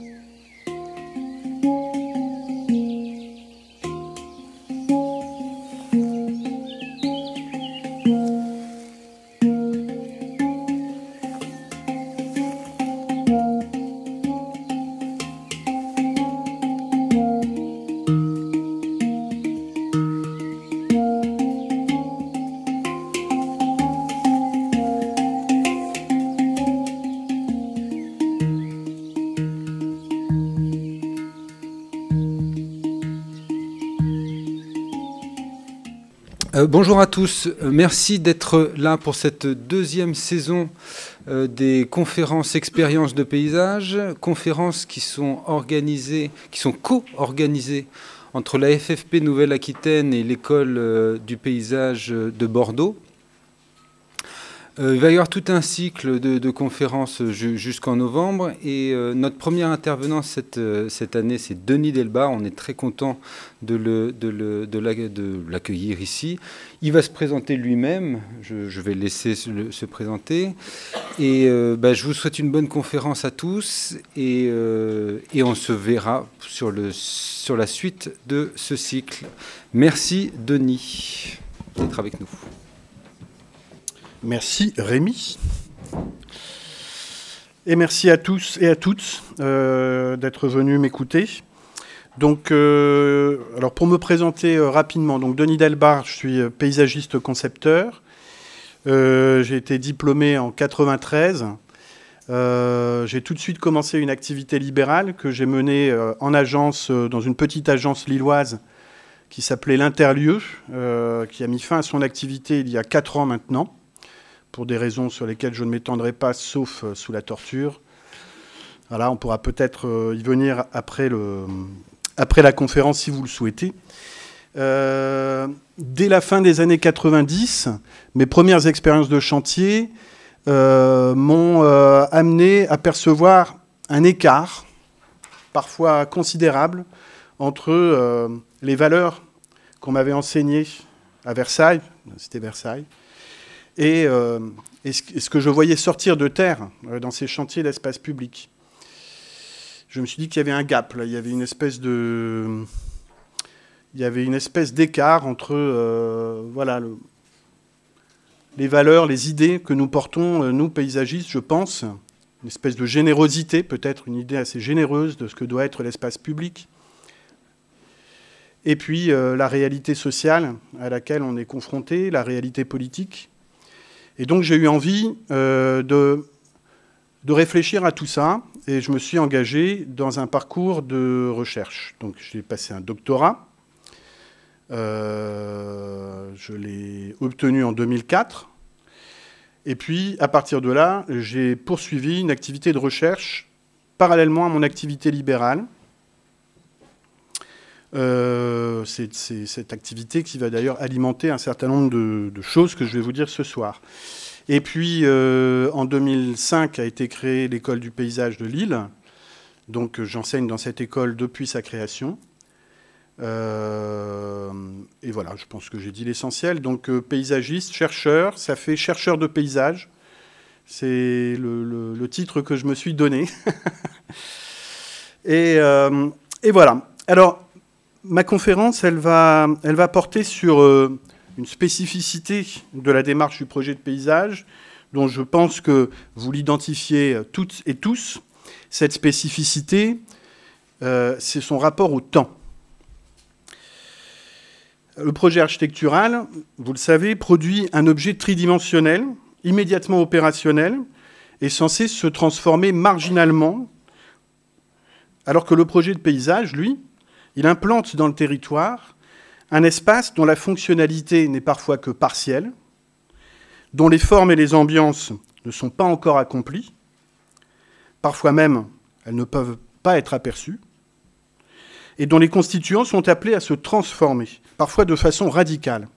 Thank mm. Euh, bonjour à tous, euh, merci d'être là pour cette deuxième saison euh, des conférences expériences de paysage, conférences qui sont organisées, qui sont co-organisées entre la FFP Nouvelle-Aquitaine et l'école du paysage de Bordeaux. Euh, il va y avoir tout un cycle de, conférences jusqu'en novembre. Et euh, notre premier intervenant cette, euh, cette année, c'est Denis Delbar. On est très content de, le, de, le, de l'accueillir ici. Il va se présenter lui-même. Je, vais vais laisser se, présenter. Et bah, je vous souhaite une bonne conférence à tous. Et, et on se verra sur, le, sur la suite de ce cycle. Merci, Denis, d'être avec nous. Merci Rémi. Et merci à tous et à toutes euh, d'être venus m'écouter. Donc, euh, alors pour me présenter euh, rapidement, donc Denis Delbar, je suis paysagiste concepteur. j'ai été diplômé en 93. j'ai tout de suite commencé une activité libérale que j'ai menée en agence, dans une petite agence lilloise qui s'appelait l'Interlieu, qui a mis fin à son activité il y a 4 ans maintenant pour des raisons sur lesquelles je ne m'étendrai pas, sauf euh, sous la torture. Voilà, ah, on pourra peut-être euh, y venir après, le, après la conférence si vous le souhaitez. Euh, dès la fin des années 90, mes premières expériences de chantier m'ont amené à percevoir un écart, parfois considérable, entre les valeurs qu'on m'avait enseignées à Versailles, c'était Versailles, et, euh, ce, que je voyais sortir de terre euh, dans ces chantiers d'espace public. Je me suis dit qu'il y avait un gap, là. il y avait une espèce d'écart entre euh, les valeurs, les idées que nous portons, nous paysagistes, je pense, une espèce de générosité, peut-être une idée assez généreuse de ce que doit être l'espace public, et puis la réalité sociale à laquelle on est confronté, la réalité politique, et donc j'ai eu envie euh, de, de, réfléchir à tout ça et je me suis engagé dans un parcours de recherche. Donc j'ai passé un doctorat. Euh, je l'ai obtenu en 2004. Et puis, à partir de là, j'ai poursuivi une activité de recherche parallèlement à mon activité libérale euh, c'est cette activité qui va d'ailleurs alimenter un certain nombre de, choses que je vais vous dire ce soir. Et puis, euh, en 2005 a été créée l'école du paysage de Lille. Donc, euh, j'enseigne dans cette école depuis sa création. et voilà, je pense que j'ai dit l'essentiel. Donc paysagiste, chercheur, ça fait chercheur de paysage. C'est le, titre que je me suis donné. et, et, voilà. Alors, ma conférence, elle va, porter sur euh, une spécificité de la démarche du projet de paysage, dont je pense que vous l'identifiez euh, toutes et tous. Cette spécificité, euh, c'est son rapport au temps. Le projet architectural, vous le savez, produit un objet tridimensionnel, immédiatement opérationnel, et censé se transformer marginalement, alors que le projet de paysage, lui, il implante dans le territoire un espace dont la fonctionnalité n'est parfois que partielle, dont les formes et les ambiances ne sont pas encore accomplies, parfois même elles ne peuvent pas être aperçues, et dont les constituants sont appelés à se transformer, parfois de façon radicale.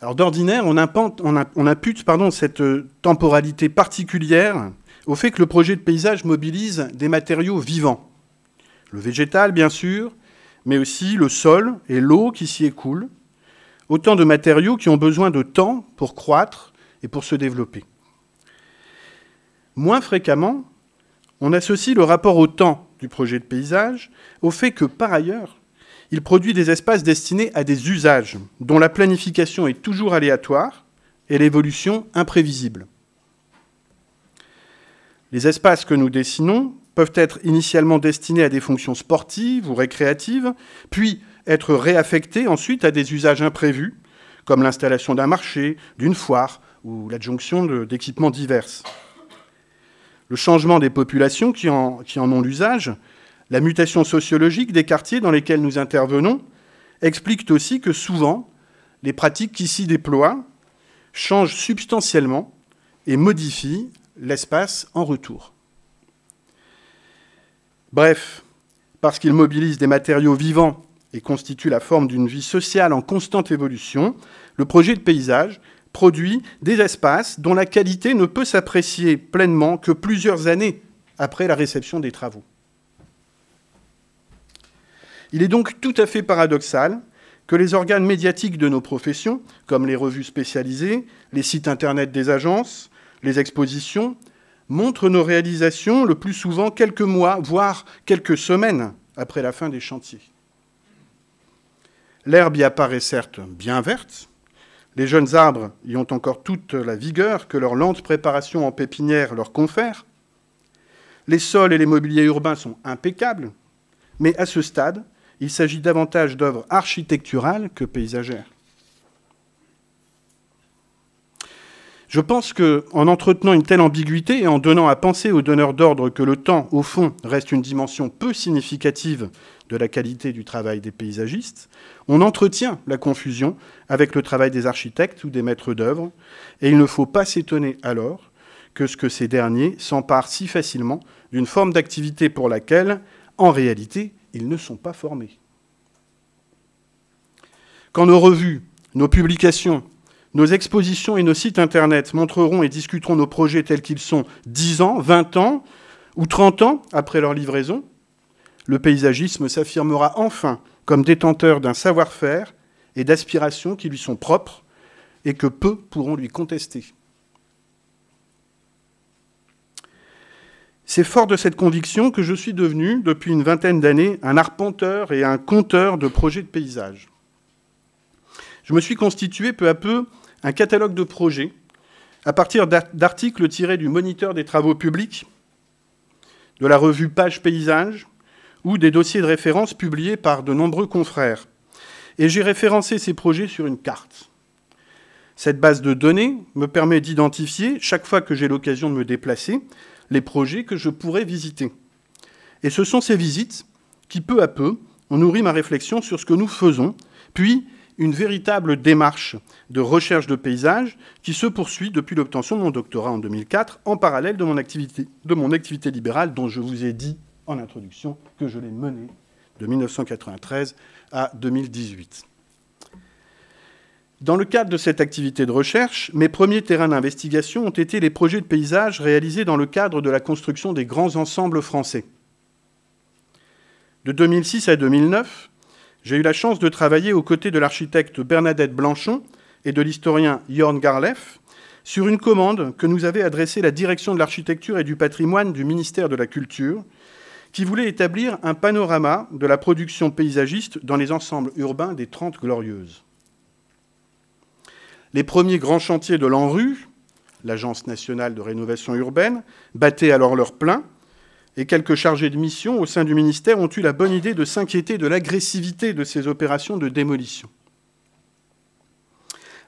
Alors d'ordinaire, on, impute pardon, cette euh, temporalité particulière au fait que le projet de paysage mobilise des matériaux vivants, le végétal, bien sûr, mais aussi le sol et l'eau qui s'y écoulent. Autant de matériaux qui ont besoin de temps pour croître et pour se développer. Moins fréquemment, on associe le rapport au temps du projet de paysage au fait que, par ailleurs, il produit des espaces destinés à des usages dont la planification est toujours aléatoire et l'évolution imprévisible. Les espaces que nous dessinons peuvent être initialement destinés à des fonctions sportives ou récréatives, puis être réaffectés ensuite à des usages imprévus, comme l'installation d'un marché, d'une foire ou l'adjonction d'équipements divers. Le changement des populations qui en ont l'usage, la mutation sociologique des quartiers dans lesquels nous intervenons, expliquent aussi que souvent, les pratiques qui s'y déploient changent substantiellement et modifient l'espace en retour. Bref, parce qu'il mobilise des matériaux vivants et constituent la forme d'une vie sociale en constante évolution, le projet de paysage produit des espaces dont la qualité ne peut s'apprécier pleinement que plusieurs années après la réception des travaux. Il est donc tout à fait paradoxal que les organes médiatiques de nos professions, comme les revues spécialisées, les sites Internet des agences, les expositions, montrent nos réalisations le plus souvent quelques mois, voire quelques semaines après la fin des chantiers. L'herbe y apparaît certes bien verte, les jeunes arbres y ont encore toute la vigueur que leur lente préparation en pépinière leur confère, les sols et les mobiliers urbains sont impeccables, mais à ce stade, il s'agit davantage d'œuvres architecturales que paysagères. Je pense que, en entretenant une telle ambiguïté et en donnant à penser aux donneurs d'ordre que le temps, au fond, reste une dimension peu significative de la qualité du travail des paysagistes, on entretient la confusion avec le travail des architectes ou des maîtres d'œuvre, et il ne faut pas s'étonner alors que ce que ces derniers s'emparent si facilement d'une forme d'activité pour laquelle, en réalité, ils ne sont pas formés. Quand nos revues, nos publications nos expositions et nos sites Internet montreront et discuteront nos projets tels qu'ils sont 10 ans, 20 ans ou 30 ans après leur livraison. Le paysagisme s'affirmera enfin comme détenteur d'un savoir-faire et d'aspirations qui lui sont propres et que peu pourront lui contester. C'est fort de cette conviction que je suis devenu, depuis une vingtaine d'années, un arpenteur et un conteur de projets de paysage. Je me suis constitué peu à peu un catalogue de projets à partir d'articles tirés du moniteur des travaux publics, de la revue Page Paysage ou des dossiers de référence publiés par de nombreux confrères. Et j'ai référencé ces projets sur une carte. Cette base de données me permet d'identifier, chaque fois que j'ai l'occasion de me déplacer, les projets que je pourrais visiter. Et ce sont ces visites qui, peu à peu, ont nourri ma réflexion sur ce que nous faisons, puis une véritable démarche de recherche de paysage qui se poursuit depuis l'obtention de mon doctorat en 2004, en parallèle de mon activité, de mon activité libérale dont je vous ai dit en introduction que je l'ai menée de 1993 à 2018. Dans le cadre de cette activité de recherche, mes premiers terrains d'investigation ont été les projets de paysage réalisés dans le cadre de la construction des grands ensembles français. De 2006 à 2009, j'ai eu la chance de travailler aux côtés de l'architecte Bernadette Blanchon et de l'historien Jorn Garlef sur une commande que nous avait adressée la direction de l'architecture et du patrimoine du ministère de la Culture, qui voulait établir un panorama de la production paysagiste dans les ensembles urbains des Trente Glorieuses. Les premiers grands chantiers de l'ANRU, l'Agence nationale de rénovation urbaine, battaient alors leur plein et quelques chargés de mission au sein du ministère ont eu la bonne idée de s'inquiéter de l'agressivité de ces opérations de démolition.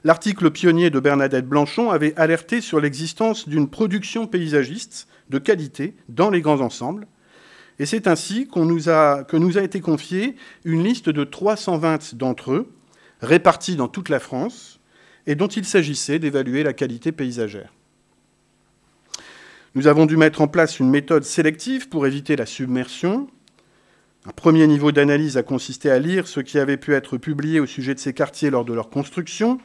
L'article pionnier de Bernadette Blanchon avait alerté sur l'existence d'une production paysagiste de qualité dans les grands ensembles, et c'est ainsi nous a, que nous a été confiée une liste de 320 d'entre eux, répartis dans toute la France, et dont il s'agissait d'évaluer la qualité paysagère. Nous avons dû mettre en place une méthode sélective pour éviter la submersion. Un premier niveau d'analyse a consisté à lire ce qui avait pu être publié au sujet de ces quartiers lors de leur construction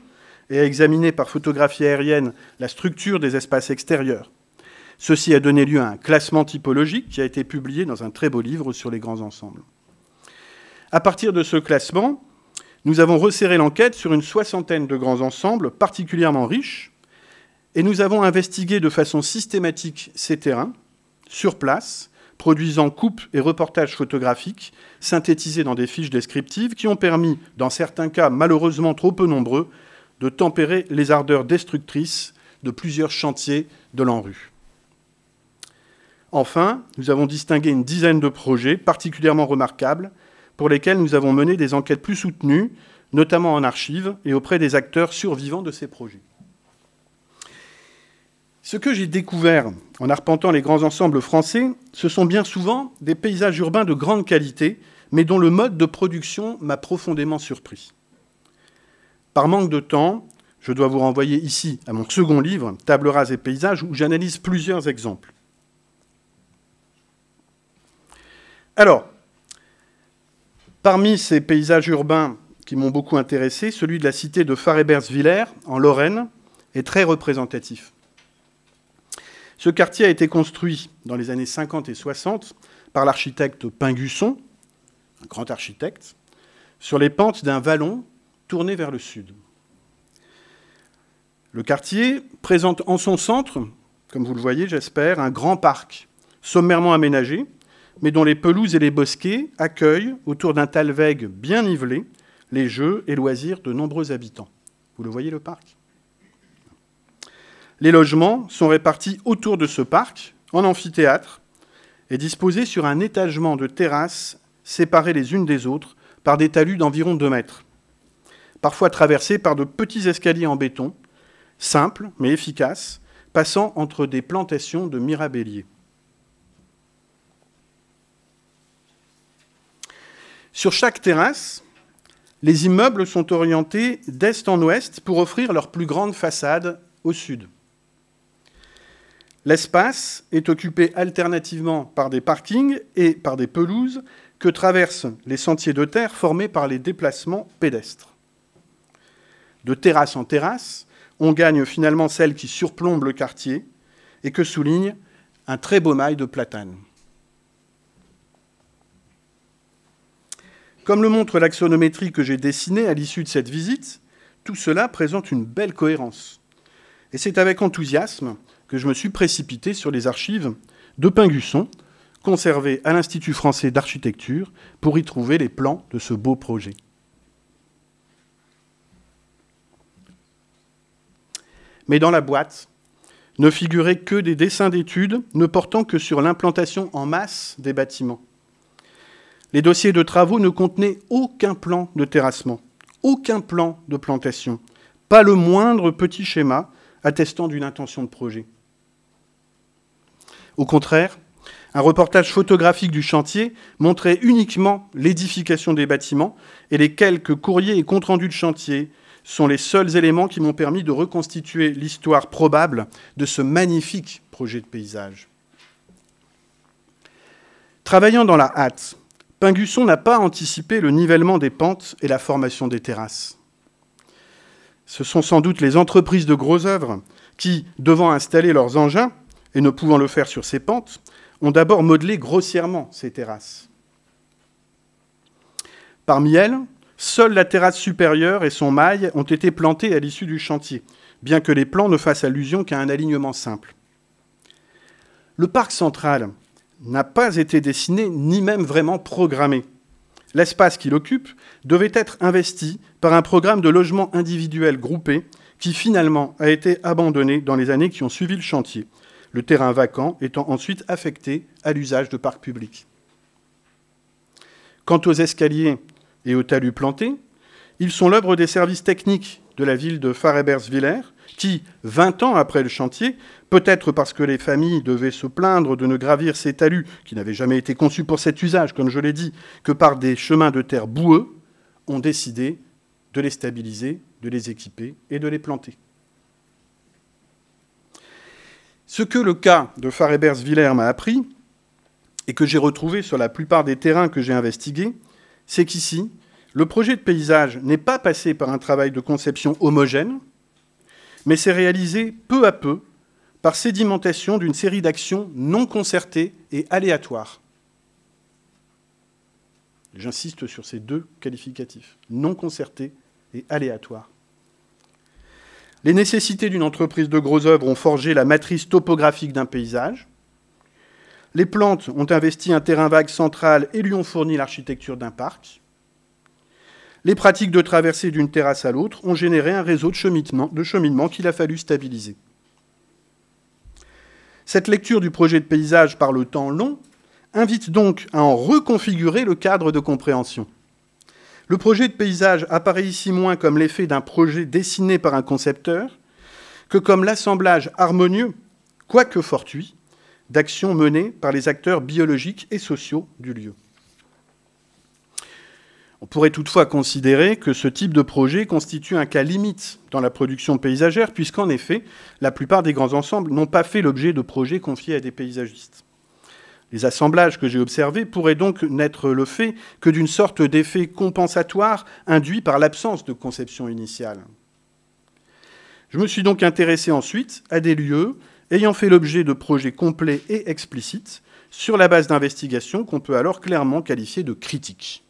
et à examiner par photographie aérienne la structure des espaces extérieurs. Ceci a donné lieu à un classement typologique qui a été publié dans un très beau livre sur les grands ensembles. À partir de ce classement, nous avons resserré l'enquête sur une soixantaine de grands ensembles particulièrement riches et nous avons investigué de façon systématique ces terrains, sur place, produisant coupes et reportages photographiques synthétisés dans des fiches descriptives qui ont permis, dans certains cas malheureusement trop peu nombreux, de tempérer les ardeurs destructrices de plusieurs chantiers de l'ANRU. Enfin, nous avons distingué une dizaine de projets particulièrement remarquables pour lesquels nous avons mené des enquêtes plus soutenues, notamment en archives et auprès des acteurs survivants de ces projets. Ce que j'ai découvert en arpentant les grands ensembles français, ce sont bien souvent des paysages urbains de grande qualité, mais dont le mode de production m'a profondément surpris. Par manque de temps, je dois vous renvoyer ici à mon second livre, Table rase et paysages, où j'analyse plusieurs exemples. Alors, parmi ces paysages urbains qui m'ont beaucoup intéressé, celui de la cité de Farréberce-Villers, en Lorraine, est très représentatif. Ce quartier a été construit dans les années 50 et 60 par l'architecte Pingusson, un grand architecte, sur les pentes d'un vallon tourné vers le sud. Le quartier présente en son centre, comme vous le voyez j'espère, un grand parc sommairement aménagé, mais dont les pelouses et les bosquets accueillent, autour d'un talweg bien nivelé, les jeux et loisirs de nombreux habitants. Vous le voyez le parc les logements sont répartis autour de ce parc, en amphithéâtre, et disposés sur un étagement de terrasses séparées les unes des autres par des talus d'environ 2 mètres, parfois traversés par de petits escaliers en béton, simples mais efficaces, passant entre des plantations de mirabelliers. Sur chaque terrasse, les immeubles sont orientés d'est en ouest pour offrir leur plus grande façade au sud. L'espace est occupé alternativement par des parkings et par des pelouses que traversent les sentiers de terre formés par les déplacements pédestres. De terrasse en terrasse, on gagne finalement celle qui surplombe le quartier et que souligne un très beau mail de platane. Comme le montre l'axonométrie que j'ai dessinée à l'issue de cette visite, tout cela présente une belle cohérence. Et c'est avec enthousiasme je me suis précipité sur les archives de Pingusson, conservées à l'Institut français d'architecture, pour y trouver les plans de ce beau projet. Mais dans la boîte ne figuraient que des dessins d'études ne portant que sur l'implantation en masse des bâtiments. Les dossiers de travaux ne contenaient aucun plan de terrassement, aucun plan de plantation, pas le moindre petit schéma attestant d'une intention de projet. Au contraire, un reportage photographique du chantier montrait uniquement l'édification des bâtiments et les quelques courriers et comptes rendus de chantier sont les seuls éléments qui m'ont permis de reconstituer l'histoire probable de ce magnifique projet de paysage. Travaillant dans la hâte, Pingusson n'a pas anticipé le nivellement des pentes et la formation des terrasses. Ce sont sans doute les entreprises de gros œuvres qui, devant installer leurs engins, et ne pouvant le faire sur ses pentes, ont d'abord modelé grossièrement ces terrasses. Parmi elles, seule la terrasse supérieure et son mail ont été plantées à l'issue du chantier, bien que les plans ne fassent allusion qu'à un alignement simple. Le parc central n'a pas été dessiné ni même vraiment programmé. L'espace qu'il occupe devait être investi par un programme de logement individuel groupé qui finalement a été abandonné dans les années qui ont suivi le chantier, le terrain vacant étant ensuite affecté à l'usage de parcs publics. Quant aux escaliers et aux talus plantés, ils sont l'œuvre des services techniques de la ville de Farréberce-Villers qui, 20 ans après le chantier, peut-être parce que les familles devaient se plaindre de ne gravir ces talus, qui n'avaient jamais été conçus pour cet usage, comme je l'ai dit, que par des chemins de terre boueux, ont décidé de les stabiliser, de les équiper et de les planter. Ce que le cas de Farebers-Villers m'a appris, et que j'ai retrouvé sur la plupart des terrains que j'ai investigués, c'est qu'ici, le projet de paysage n'est pas passé par un travail de conception homogène, mais s'est réalisé peu à peu par sédimentation d'une série d'actions non concertées et aléatoires. J'insiste sur ces deux qualificatifs, non concertées et aléatoires. Les nécessités d'une entreprise de gros œuvres ont forgé la matrice topographique d'un paysage. Les plantes ont investi un terrain vague central et lui ont fourni l'architecture d'un parc. Les pratiques de traversée d'une terrasse à l'autre ont généré un réseau de cheminement, de cheminement qu'il a fallu stabiliser. Cette lecture du projet de paysage par le temps long invite donc à en reconfigurer le cadre de compréhension. Le projet de paysage apparaît ici moins comme l'effet d'un projet dessiné par un concepteur que comme l'assemblage harmonieux, quoique fortuit, d'actions menées par les acteurs biologiques et sociaux du lieu. On pourrait toutefois considérer que ce type de projet constitue un cas limite dans la production paysagère, puisqu'en effet, la plupart des grands ensembles n'ont pas fait l'objet de projets confiés à des paysagistes. Les assemblages que j'ai observés pourraient donc n'être le fait que d'une sorte d'effet compensatoire induit par l'absence de conception initiale. Je me suis donc intéressé ensuite à des lieux ayant fait l'objet de projets complets et explicites sur la base d'investigations qu'on peut alors clairement qualifier de critiques.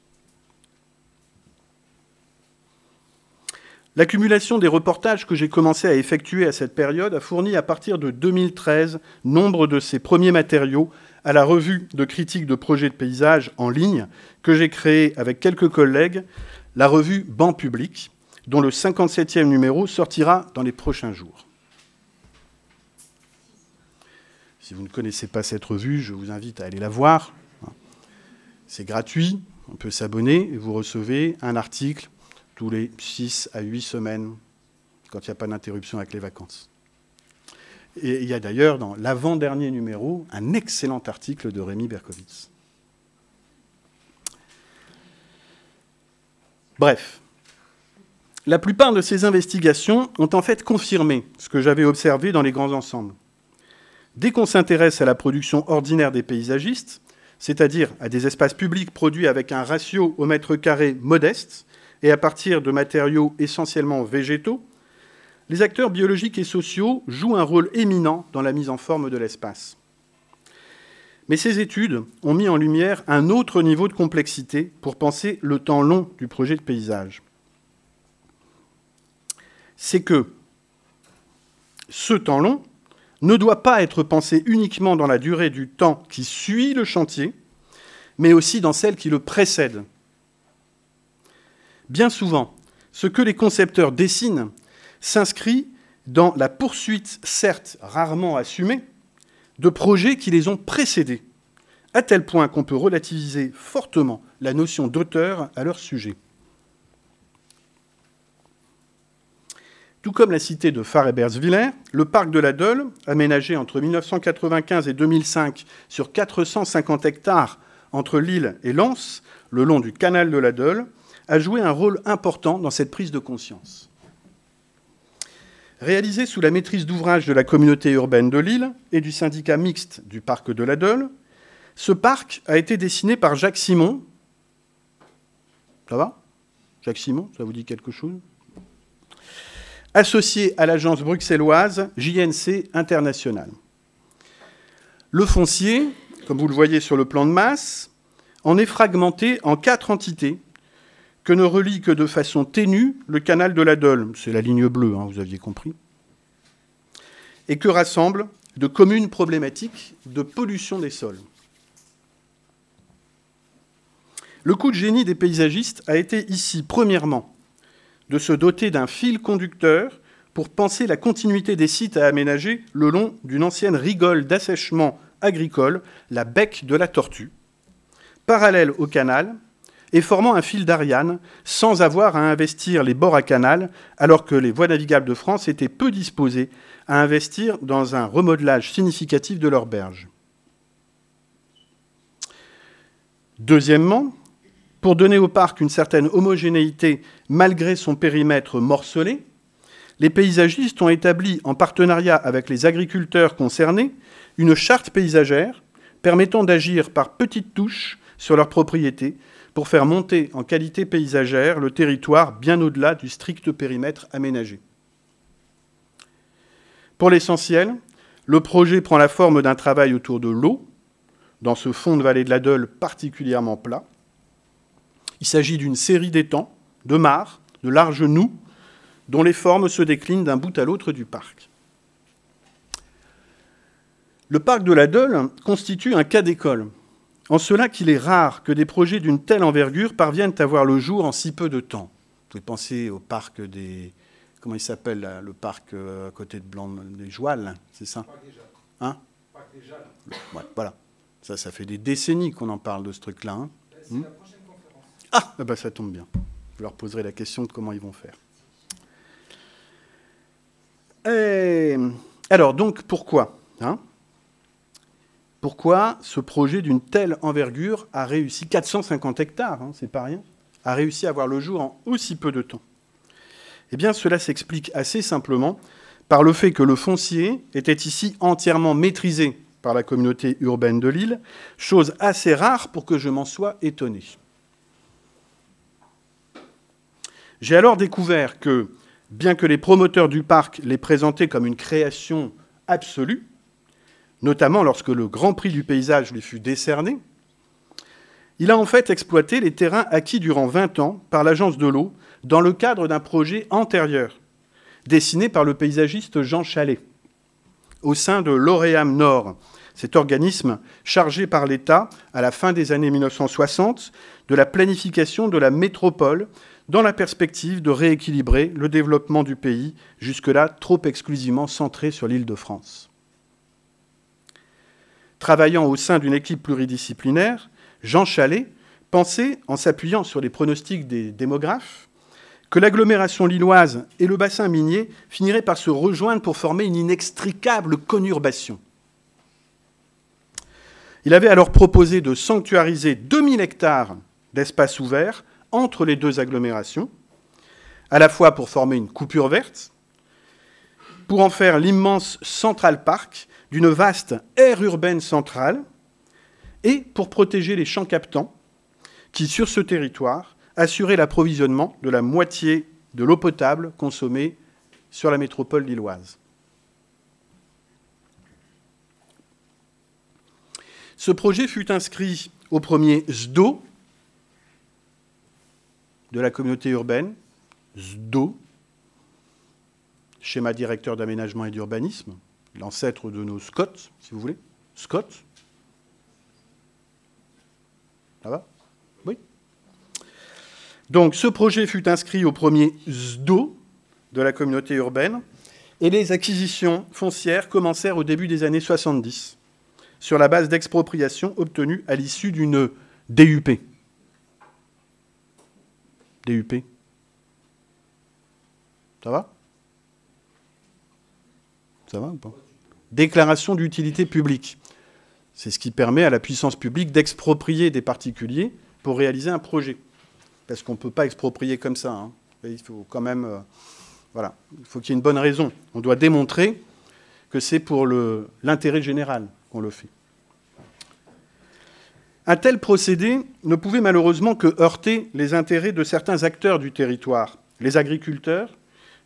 L'accumulation des reportages que j'ai commencé à effectuer à cette période a fourni à partir de 2013 nombre de ces premiers matériaux à la revue de critique de projets de paysage en ligne que j'ai créée avec quelques collègues, la revue Ban Public, dont le 57e numéro sortira dans les prochains jours. Si vous ne connaissez pas cette revue, je vous invite à aller la voir. C'est gratuit, on peut s'abonner et vous recevez un article tous les 6 à 8 semaines quand il n'y a pas d'interruption avec les vacances. Et il y a d'ailleurs dans l'avant-dernier numéro un excellent article de Rémi Berkowitz. Bref, la plupart de ces investigations ont en fait confirmé ce que j'avais observé dans les grands ensembles. Dès qu'on s'intéresse à la production ordinaire des paysagistes, c'est-à-dire à des espaces publics produits avec un ratio au mètre carré modeste et à partir de matériaux essentiellement végétaux, les acteurs biologiques et sociaux jouent un rôle éminent dans la mise en forme de l'espace. Mais ces études ont mis en lumière un autre niveau de complexité pour penser le temps long du projet de paysage. C'est que ce temps long ne doit pas être pensé uniquement dans la durée du temps qui suit le chantier, mais aussi dans celle qui le précède. Bien souvent, ce que les concepteurs dessinent s'inscrit dans la poursuite, certes rarement assumée, de projets qui les ont précédés, à tel point qu'on peut relativiser fortement la notion d'auteur à leur sujet. Tout comme la cité de Farebersviller, le parc de la aménagé entre 1995 et 2005 sur 450 hectares entre Lille et Lens, le long du canal de la a joué un rôle important dans cette prise de conscience réalisé sous la maîtrise d'ouvrage de la communauté urbaine de Lille et du syndicat mixte du parc de la ce parc a été dessiné par Jacques Simon. Ça va Jacques Simon, ça vous dit quelque chose Associé à l'agence bruxelloise JNC International. Le foncier, comme vous le voyez sur le plan de masse, en est fragmenté en quatre entités que ne relie que de façon ténue le canal de la Dolme, c'est la ligne bleue, hein, vous aviez compris, et que rassemble de communes problématiques de pollution des sols. Le coup de génie des paysagistes a été ici, premièrement, de se doter d'un fil conducteur pour penser la continuité des sites à aménager le long d'une ancienne rigole d'assèchement agricole, la Bec de la Tortue, parallèle au canal, et formant un fil d'Ariane sans avoir à investir les bords à canal, alors que les voies navigables de France étaient peu disposées à investir dans un remodelage significatif de leurs berges. Deuxièmement, pour donner au parc une certaine homogénéité malgré son périmètre morcelé, les paysagistes ont établi, en partenariat avec les agriculteurs concernés, une charte paysagère permettant d'agir par petites touches sur leurs propriétés pour faire monter en qualité paysagère le territoire bien au-delà du strict périmètre aménagé. Pour l'essentiel, le projet prend la forme d'un travail autour de l'eau, dans ce fond de vallée de la particulièrement plat. Il s'agit d'une série d'étangs, de mares, de larges noues, dont les formes se déclinent d'un bout à l'autre du parc. Le parc de la constitue un cas d'école en cela qu'il est rare que des projets d'une telle envergure parviennent à voir le jour en si peu de temps. Vous pouvez penser au parc des. Comment il s'appelle, le parc euh, à côté de Blanc des Joales, c'est ça Hein parc voilà. Ça, ça fait des décennies qu'on en parle de ce truc-là. Hein. Hmm? la conférence. — ah, ben, ça tombe bien. Je leur poserai la question de comment ils vont faire. Eh, alors, donc, pourquoi hein pourquoi ce projet d'une telle envergure a réussi, 450 hectares, hein, c'est pas rien, a réussi à voir le jour en aussi peu de temps Eh bien, cela s'explique assez simplement par le fait que le foncier était ici entièrement maîtrisé par la communauté urbaine de Lille, chose assez rare pour que je m'en sois étonné. J'ai alors découvert que, bien que les promoteurs du parc les présentaient comme une création absolue, notamment lorsque le Grand Prix du paysage lui fut décerné, il a en fait exploité les terrains acquis durant 20 ans par l'Agence de l'eau dans le cadre d'un projet antérieur, dessiné par le paysagiste Jean Chalet. Au sein de l'ORéam Nord, cet organisme chargé par l'État, à la fin des années 1960, de la planification de la métropole dans la perspective de rééquilibrer le développement du pays, jusque-là trop exclusivement centré sur l'île de France travaillant au sein d'une équipe pluridisciplinaire, Jean Chalet pensait, en s'appuyant sur les pronostics des démographes, que l'agglomération lilloise et le bassin minier finiraient par se rejoindre pour former une inextricable conurbation. Il avait alors proposé de sanctuariser 2000 hectares d'espace ouvert entre les deux agglomérations, à la fois pour former une coupure verte, pour en faire l'immense Central Park d'une vaste aire urbaine centrale et pour protéger les champs captants qui, sur ce territoire, assuraient l'approvisionnement de la moitié de l'eau potable consommée sur la métropole lilloise. Ce projet fut inscrit au premier SDO de la communauté urbaine, SDO, schéma directeur d'aménagement et d'urbanisme, l'ancêtre de nos Scots, si vous voulez. Scots. Ça va Oui. Donc ce projet fut inscrit au premier Zdo de la communauté urbaine et les acquisitions foncières commencèrent au début des années 70 sur la base d'expropriations obtenue à l'issue d'une DUP. DUP. Ça va Ça va ou pas déclaration d'utilité publique. C'est ce qui permet à la puissance publique d'exproprier des particuliers pour réaliser un projet. Parce qu'on ne peut pas exproprier comme ça. Hein. Il faut quand même. Euh, voilà. Il faut qu'il y ait une bonne raison. On doit démontrer que c'est pour l'intérêt général qu'on le fait. Un tel procédé ne pouvait malheureusement que heurter les intérêts de certains acteurs du territoire, les agriculteurs,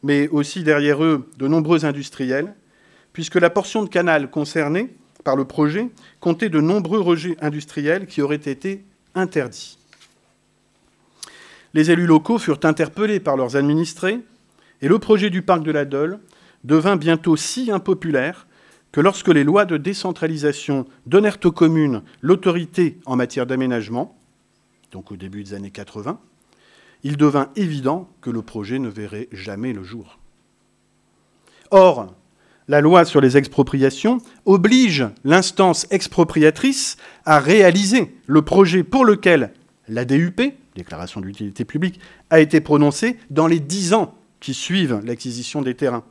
mais aussi derrière eux de nombreux industriels, puisque la portion de canal concernée par le projet comptait de nombreux rejets industriels qui auraient été interdits. Les élus locaux furent interpellés par leurs administrés et le projet du parc de la Dole devint bientôt si impopulaire que lorsque les lois de décentralisation donnèrent aux communes l'autorité en matière d'aménagement, donc au début des années 80, il devint évident que le projet ne verrait jamais le jour. Or, la loi sur les expropriations oblige l'instance expropriatrice à réaliser le projet pour lequel la DUP, déclaration d'utilité publique, a été prononcée dans les dix ans qui suivent l'acquisition des terrains.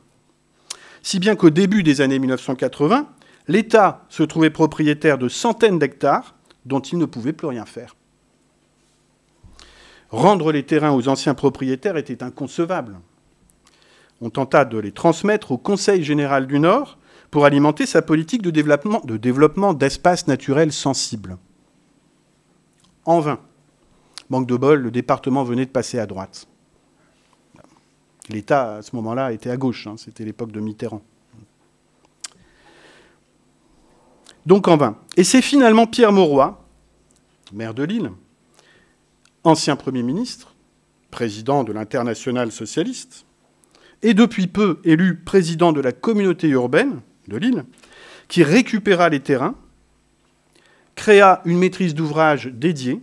Si bien qu'au début des années 1980, l'État se trouvait propriétaire de centaines d'hectares dont il ne pouvait plus rien faire. Rendre les terrains aux anciens propriétaires était inconcevable. On tenta de les transmettre au Conseil général du Nord pour alimenter sa politique de développement, de développement d'espaces naturels sensibles. En vain. Manque de bol, le département venait de passer à droite. L'État, à ce moment-là, était à gauche. Hein. C'était l'époque de Mitterrand. Donc en vain. Et c'est finalement Pierre Mauroy, maire de Lille, ancien Premier ministre, président de l'Internationale socialiste, et depuis peu élu président de la communauté urbaine de Lille, qui récupéra les terrains, créa une maîtrise d'ouvrage dédiée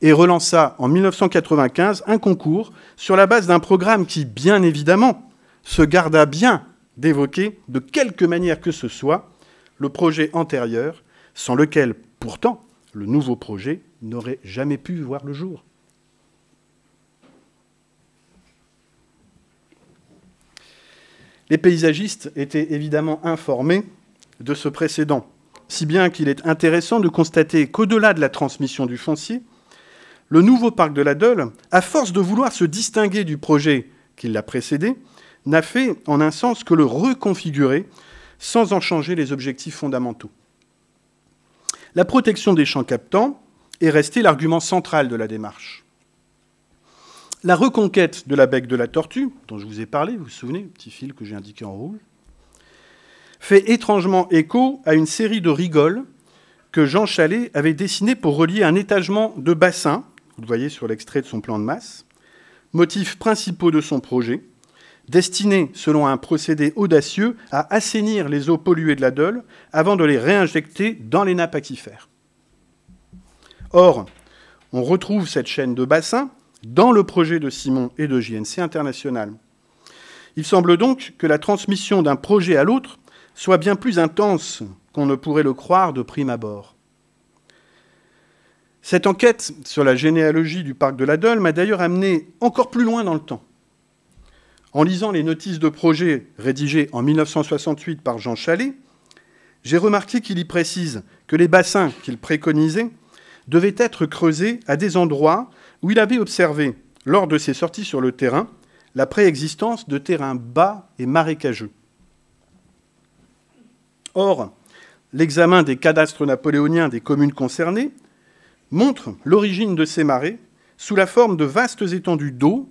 et relança en 1995 un concours sur la base d'un programme qui, bien évidemment, se garda bien d'évoquer, de quelque manière que ce soit, le projet antérieur, sans lequel, pourtant, le nouveau projet n'aurait jamais pu voir le jour. Les paysagistes étaient évidemment informés de ce précédent, si bien qu'il est intéressant de constater qu'au-delà de la transmission du foncier, le nouveau parc de la Dole, à force de vouloir se distinguer du projet qui l'a précédé, n'a fait en un sens que le reconfigurer sans en changer les objectifs fondamentaux. La protection des champs captants est restée l'argument central de la démarche la reconquête de la bec de la tortue, dont je vous ai parlé, vous vous souvenez, petit fil que j'ai indiqué en rouge, fait étrangement écho à une série de rigoles que Jean Chalet avait dessinées pour relier un étagement de bassins, vous le voyez sur l'extrait de son plan de masse, motifs principaux de son projet, destiné, selon un procédé audacieux, à assainir les eaux polluées de la dolle avant de les réinjecter dans les nappes aquifères. Or, on retrouve cette chaîne de bassins dans le projet de Simon et de JNC International. Il semble donc que la transmission d'un projet à l'autre soit bien plus intense qu'on ne pourrait le croire de prime abord. Cette enquête sur la généalogie du parc de la Dole m'a d'ailleurs amené encore plus loin dans le temps. En lisant les notices de projet rédigées en 1968 par Jean Chalet, j'ai remarqué qu'il y précise que les bassins qu'il préconisait devaient être creusés à des endroits où il avait observé, lors de ses sorties sur le terrain, la préexistence de terrains bas et marécageux. Or, l'examen des cadastres napoléoniens des communes concernées montre l'origine de ces marées sous la forme de vastes étendues d'eau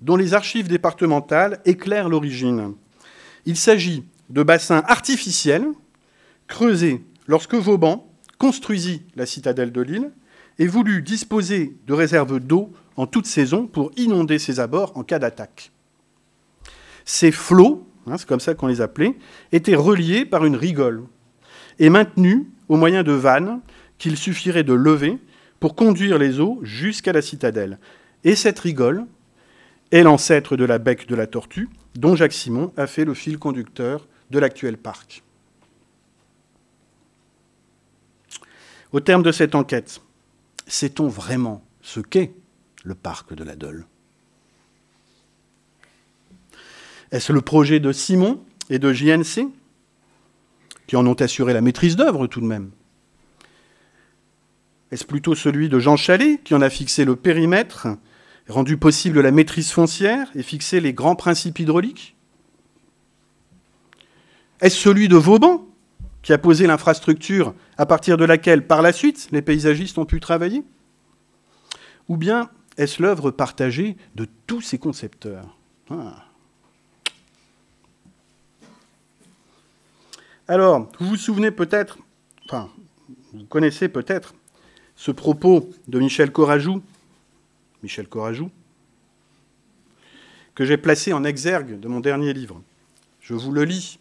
dont les archives départementales éclairent l'origine. Il s'agit de bassins artificiels creusés lorsque Vauban construisit la citadelle de Lille et voulu disposer de réserves d'eau en toute saison pour inonder ses abords en cas d'attaque. Ces flots, hein, c'est comme ça qu'on les appelait, étaient reliés par une rigole et maintenus au moyen de vannes qu'il suffirait de lever pour conduire les eaux jusqu'à la citadelle. Et cette rigole est l'ancêtre de la bec de la tortue, dont Jacques Simon a fait le fil conducteur de l'actuel parc. Au terme de cette enquête, Sait-on vraiment ce qu'est le parc de la Dole Est-ce le projet de Simon et de JNC, qui en ont assuré la maîtrise d'œuvre tout de même Est-ce plutôt celui de Jean Chalet, qui en a fixé le périmètre, rendu possible la maîtrise foncière et fixé les grands principes hydrauliques Est-ce celui de Vauban, qui a posé l'infrastructure à partir de laquelle, par la suite, les paysagistes ont pu travailler Ou bien est-ce l'œuvre partagée de tous ces concepteurs ah. Alors, vous vous souvenez peut-être, enfin, vous connaissez peut-être ce propos de Michel Corajou, Michel Corajou, que j'ai placé en exergue de mon dernier livre. Je vous le lis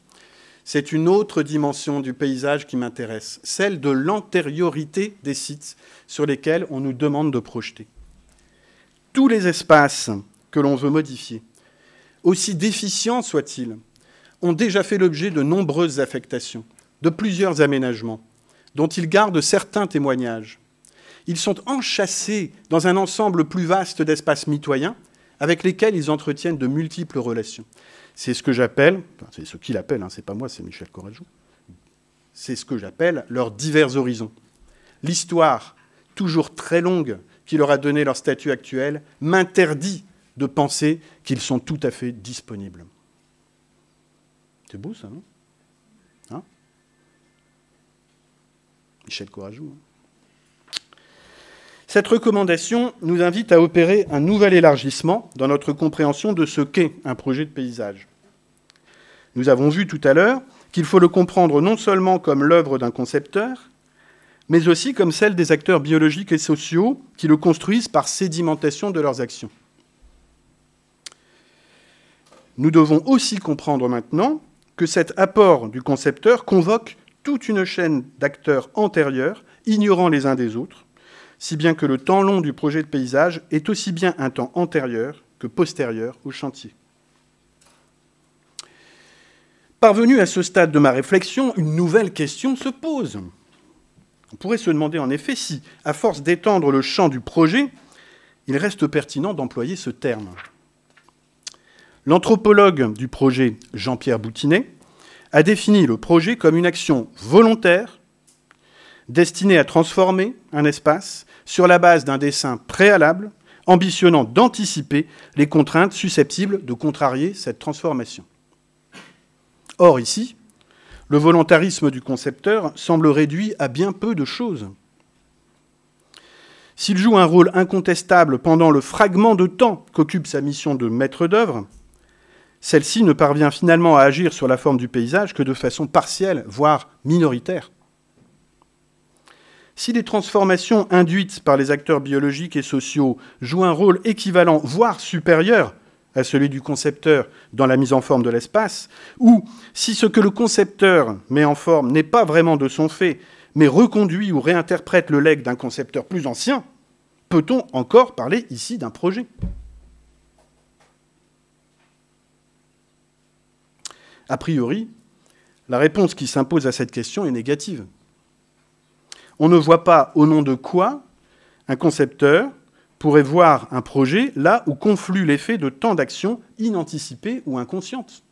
c'est une autre dimension du paysage qui m'intéresse, celle de l'antériorité des sites sur lesquels on nous demande de projeter. Tous les espaces que l'on veut modifier, aussi déficients soient-ils, ont déjà fait l'objet de nombreuses affectations, de plusieurs aménagements, dont ils gardent certains témoignages. Ils sont enchâssés dans un ensemble plus vaste d'espaces mitoyens avec lesquels ils entretiennent de multiples relations. C'est ce que j'appelle, c'est ce qu'il appelle, hein, c'est pas moi, c'est Michel Courageux. c'est ce que j'appelle leurs divers horizons. L'histoire, toujours très longue, qui leur a donné leur statut actuel, m'interdit de penser qu'ils sont tout à fait disponibles. C'est beau ça, non hein Michel Courageux. Cette recommandation nous invite à opérer un nouvel élargissement dans notre compréhension de ce qu'est un projet de paysage. Nous avons vu tout à l'heure qu'il faut le comprendre non seulement comme l'œuvre d'un concepteur, mais aussi comme celle des acteurs biologiques et sociaux qui le construisent par sédimentation de leurs actions. Nous devons aussi comprendre maintenant que cet apport du concepteur convoque toute une chaîne d'acteurs antérieurs, ignorant les uns des autres, si bien que le temps long du projet de paysage est aussi bien un temps antérieur que postérieur au chantier. Parvenu à ce stade de ma réflexion, une nouvelle question se pose. On pourrait se demander en effet si, à force d'étendre le champ du projet, il reste pertinent d'employer ce terme. L'anthropologue du projet, Jean-Pierre Boutinet, a défini le projet comme une action volontaire destinée à transformer un espace sur la base d'un dessin préalable ambitionnant d'anticiper les contraintes susceptibles de contrarier cette transformation. Or, ici, le volontarisme du concepteur semble réduit à bien peu de choses. S'il joue un rôle incontestable pendant le fragment de temps qu'occupe sa mission de maître d'œuvre, celle-ci ne parvient finalement à agir sur la forme du paysage que de façon partielle, voire minoritaire. Si les transformations induites par les acteurs biologiques et sociaux jouent un rôle équivalent, voire supérieur, à celui du concepteur dans la mise en forme de l'espace, ou si ce que le concepteur met en forme n'est pas vraiment de son fait, mais reconduit ou réinterprète le legs d'un concepteur plus ancien, peut-on encore parler ici d'un projet A priori, la réponse qui s'impose à cette question est négative. On ne voit pas au nom de quoi un concepteur pourrait voir un projet là où conflue l'effet de tant d'actions inanticipées ou inconscientes.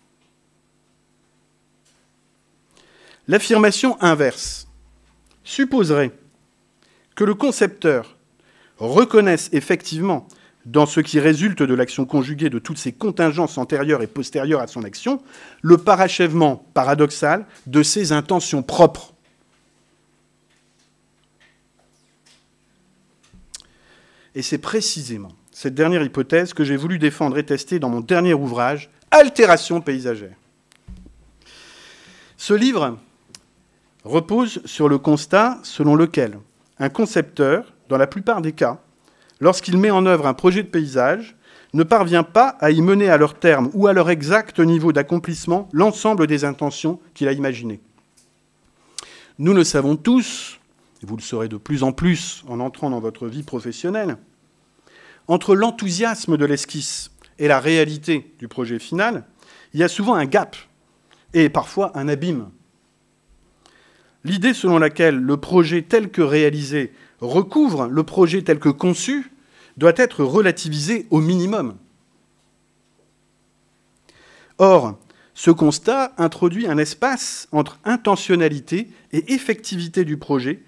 L'affirmation inverse supposerait que le concepteur reconnaisse effectivement dans ce qui résulte de l'action conjuguée de toutes ses contingences antérieures et postérieures à son action, le parachèvement paradoxal de ses intentions propres. Et c'est précisément cette dernière hypothèse que j'ai voulu défendre et tester dans mon dernier ouvrage, Altération paysagère. Ce livre repose sur le constat selon lequel un concepteur, dans la plupart des cas, lorsqu'il met en œuvre un projet de paysage, ne parvient pas à y mener à leur terme ou à leur exact niveau d'accomplissement l'ensemble des intentions qu'il a imaginées. Nous le savons tous, vous le saurez de plus en plus en entrant dans votre vie professionnelle, entre l'enthousiasme de l'esquisse et la réalité du projet final, il y a souvent un gap et parfois un abîme. L'idée selon laquelle le projet tel que réalisé recouvre le projet tel que conçu doit être relativisée au minimum. Or, ce constat introduit un espace entre intentionnalité et effectivité du projet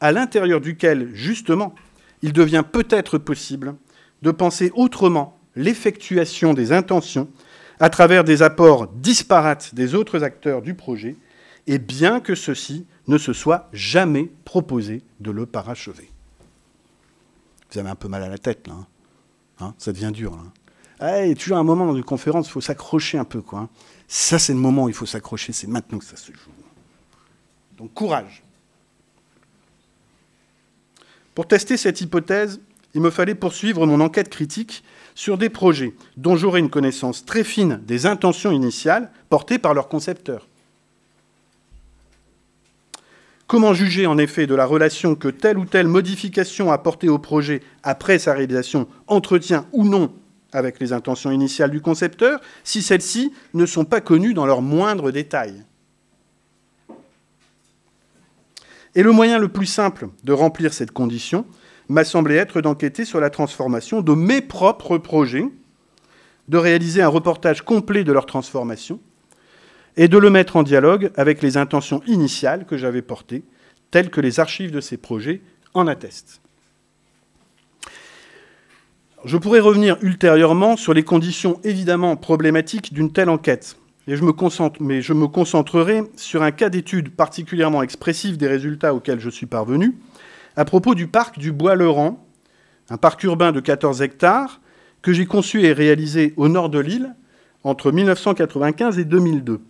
à l'intérieur duquel, justement, il devient peut-être possible de penser autrement l'effectuation des intentions à travers des apports disparates des autres acteurs du projet, et bien que ceci ne se soit jamais proposé de le parachever. Vous avez un peu mal à la tête, là. Hein. Hein, ça devient dur, là. Eh, il y a toujours un moment dans une conférence, il faut s'accrocher un peu, quoi. Hein. Ça, c'est le moment où il faut s'accrocher, c'est maintenant que ça se joue. Donc courage pour tester cette hypothèse, il me fallait poursuivre mon enquête critique sur des projets dont j'aurais une connaissance très fine des intentions initiales portées par leur concepteur. Comment juger en effet de la relation que telle ou telle modification apportée au projet après sa réalisation entretient ou non avec les intentions initiales du concepteur si celles-ci ne sont pas connues dans leur moindre détail Et le moyen le plus simple de remplir cette condition m'a semblé être d'enquêter sur la transformation de mes propres projets, de réaliser un reportage complet de leur transformation et de le mettre en dialogue avec les intentions initiales que j'avais portées, telles que les archives de ces projets en attestent. Je pourrais revenir ultérieurement sur les conditions évidemment problématiques d'une telle enquête, et je me mais je me concentrerai sur un cas d'étude particulièrement expressif des résultats auxquels je suis parvenu, à propos du parc du bois le un parc urbain de 14 hectares que j'ai conçu et réalisé au nord de l'île entre 1995 et 2002.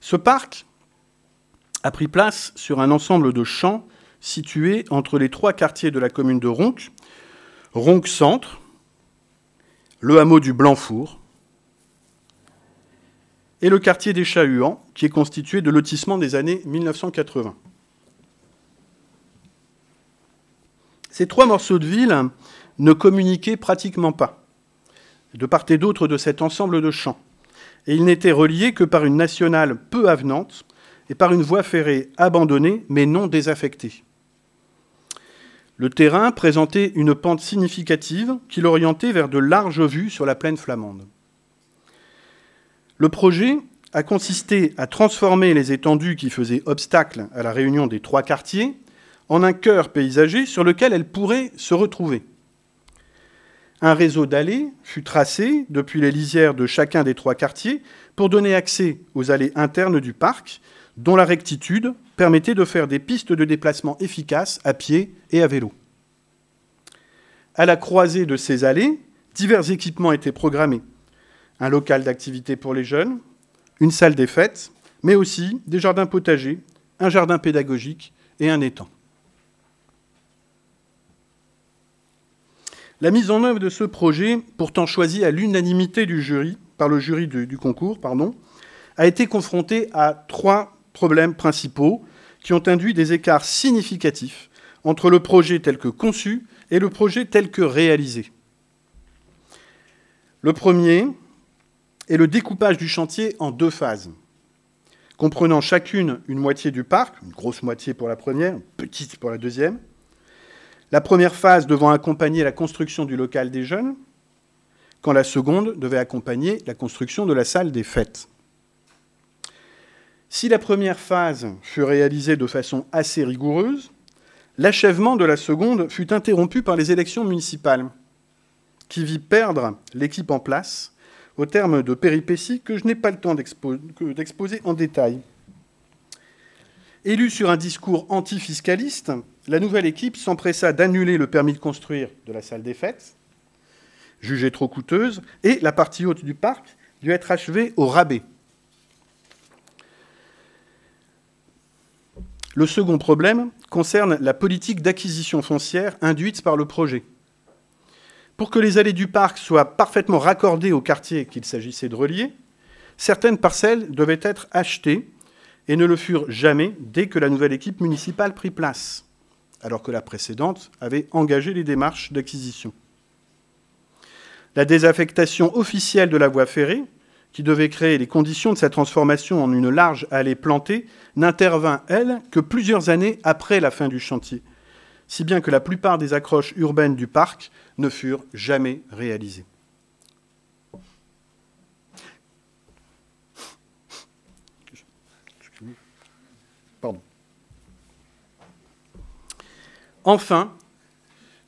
Ce parc a pris place sur un ensemble de champs situés entre les trois quartiers de la commune de Ronc, Ronc Centre, le hameau du Blanfour et le quartier des Chahuans, qui est constitué de lotissements des années 1980. Ces trois morceaux de ville ne communiquaient pratiquement pas, de part et d'autre de cet ensemble de champs, et ils n'étaient reliés que par une nationale peu avenante et par une voie ferrée abandonnée mais non désaffectée. Le terrain présentait une pente significative qui l'orientait vers de larges vues sur la plaine flamande. Le projet a consisté à transformer les étendues qui faisaient obstacle à la réunion des trois quartiers en un cœur paysager sur lequel elles pourraient se retrouver. Un réseau d'allées fut tracé depuis les lisières de chacun des trois quartiers pour donner accès aux allées internes du parc, dont la rectitude permettait de faire des pistes de déplacement efficaces à pied et à vélo. À la croisée de ces allées, divers équipements étaient programmés un local d'activité pour les jeunes, une salle des fêtes, mais aussi des jardins potagers, un jardin pédagogique et un étang. La mise en œuvre de ce projet, pourtant choisi à l'unanimité du jury, par le jury du, concours, pardon, a été confrontée à trois problèmes principaux qui ont induit des écarts significatifs entre le projet tel que conçu et le projet tel que réalisé. Le premier, et le découpage du chantier en deux phases, comprenant chacune une moitié du parc, une grosse moitié pour la première, une petite pour la deuxième. La première phase devant accompagner la construction du local des jeunes, quand la seconde devait accompagner la construction de la salle des fêtes. Si la première phase fut réalisée de façon assez rigoureuse, l'achèvement de la seconde fut interrompu par les élections municipales, qui vit perdre l'équipe en place au terme de péripéties que je n'ai pas le temps d'exposer en détail. Élue sur un discours antifiscaliste, la nouvelle équipe s'empressa d'annuler le permis de construire de la salle des fêtes, jugée trop coûteuse, et la partie haute du parc dut être achevée au rabais. Le second problème concerne la politique d'acquisition foncière induite par le projet. Pour que les allées du parc soient parfaitement raccordées au quartier qu'il s'agissait de relier, certaines parcelles devaient être achetées et ne le furent jamais dès que la nouvelle équipe municipale prit place, alors que la précédente avait engagé les démarches d'acquisition. La désaffectation officielle de la voie ferrée, qui devait créer les conditions de sa transformation en une large allée plantée, n'intervint, elle, que plusieurs années après la fin du chantier, si bien que la plupart des accroches urbaines du parc ne furent jamais réalisées. Pardon. Enfin,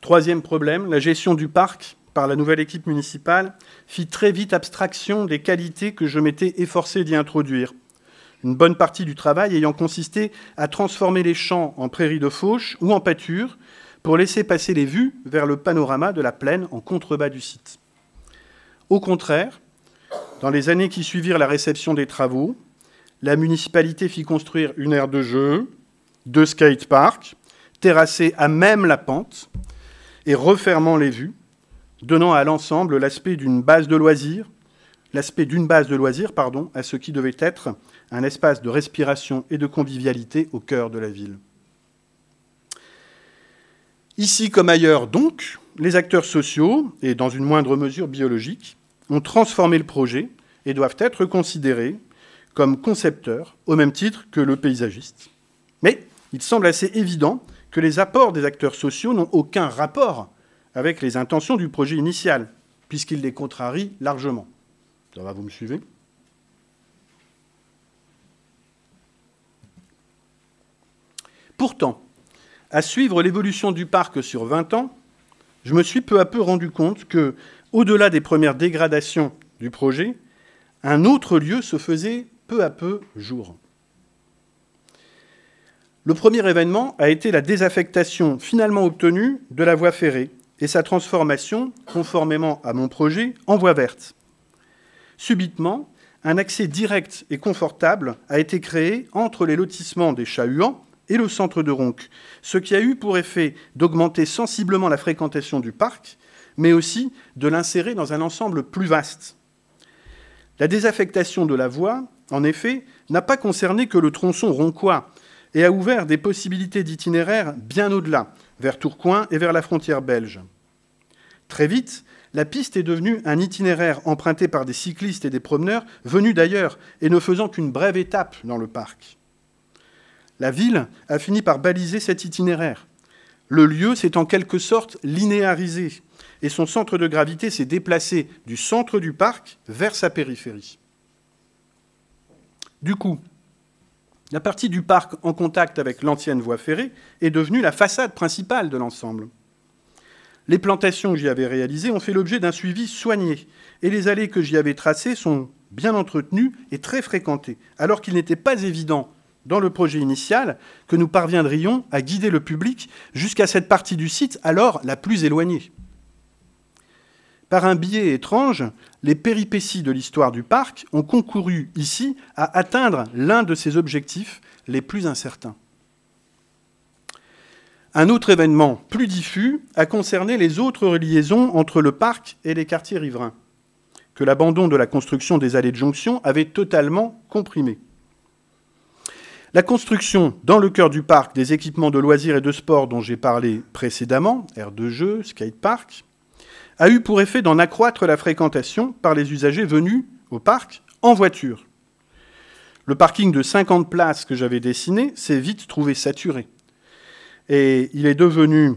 troisième problème, la gestion du parc par la nouvelle équipe municipale fit très vite abstraction des qualités que je m'étais efforcé d'y introduire une bonne partie du travail ayant consisté à transformer les champs en prairies de fauche ou en pâture pour laisser passer les vues vers le panorama de la plaine en contrebas du site. Au contraire, dans les années qui suivirent la réception des travaux, la municipalité fit construire une aire de jeu, deux skateparks, terrassés à même la pente et refermant les vues, donnant à l'ensemble l'aspect d'une base de loisirs, l'aspect d'une base de loisirs, pardon, à ce qui devait être un espace de respiration et de convivialité au cœur de la ville. Ici comme ailleurs, donc, les acteurs sociaux, et dans une moindre mesure biologique, ont transformé le projet et doivent être considérés comme concepteurs, au même titre que le paysagiste. Mais il semble assez évident que les apports des acteurs sociaux n'ont aucun rapport avec les intentions du projet initial, puisqu'ils les contrarie largement. Ça va, vous me suivez Pourtant, à suivre l'évolution du parc sur 20 ans, je me suis peu à peu rendu compte que, au-delà des premières dégradations du projet, un autre lieu se faisait peu à peu jour. Le premier événement a été la désaffectation finalement obtenue de la voie ferrée et sa transformation, conformément à mon projet, en voie verte. Subitement, un accès direct et confortable a été créé entre les lotissements des Chahuans, et le centre de Ronc, ce qui a eu pour effet d'augmenter sensiblement la fréquentation du parc, mais aussi de l'insérer dans un ensemble plus vaste. La désaffectation de la voie, en effet, n'a pas concerné que le tronçon ronquois et a ouvert des possibilités d'itinéraires bien au-delà, vers Tourcoing et vers la frontière belge. Très vite, la piste est devenue un itinéraire emprunté par des cyclistes et des promeneurs venus d'ailleurs et ne faisant qu'une brève étape dans le parc. La ville a fini par baliser cet itinéraire. Le lieu s'est en quelque sorte linéarisé et son centre de gravité s'est déplacé du centre du parc vers sa périphérie. Du coup, la partie du parc en contact avec l'ancienne voie ferrée est devenue la façade principale de l'ensemble. Les plantations que j'y avais réalisées ont fait l'objet d'un suivi soigné, et les allées que j'y avais tracées sont bien entretenues et très fréquentées, alors qu'il n'était pas évident dans le projet initial que nous parviendrions à guider le public jusqu'à cette partie du site alors la plus éloignée. Par un biais étrange, les péripéties de l'histoire du parc ont concouru ici à atteindre l'un de ses objectifs les plus incertains. Un autre événement plus diffus a concerné les autres liaisons entre le parc et les quartiers riverains, que l'abandon de la construction des allées de jonction avait totalement comprimé. La construction dans le cœur du parc des équipements de loisirs et de sport dont j'ai parlé précédemment, aire de skate park, a eu pour effet d'en accroître la fréquentation par les usagers venus au parc en voiture. Le parking de 50 places que j'avais dessiné s'est vite trouvé saturé. Et il est devenu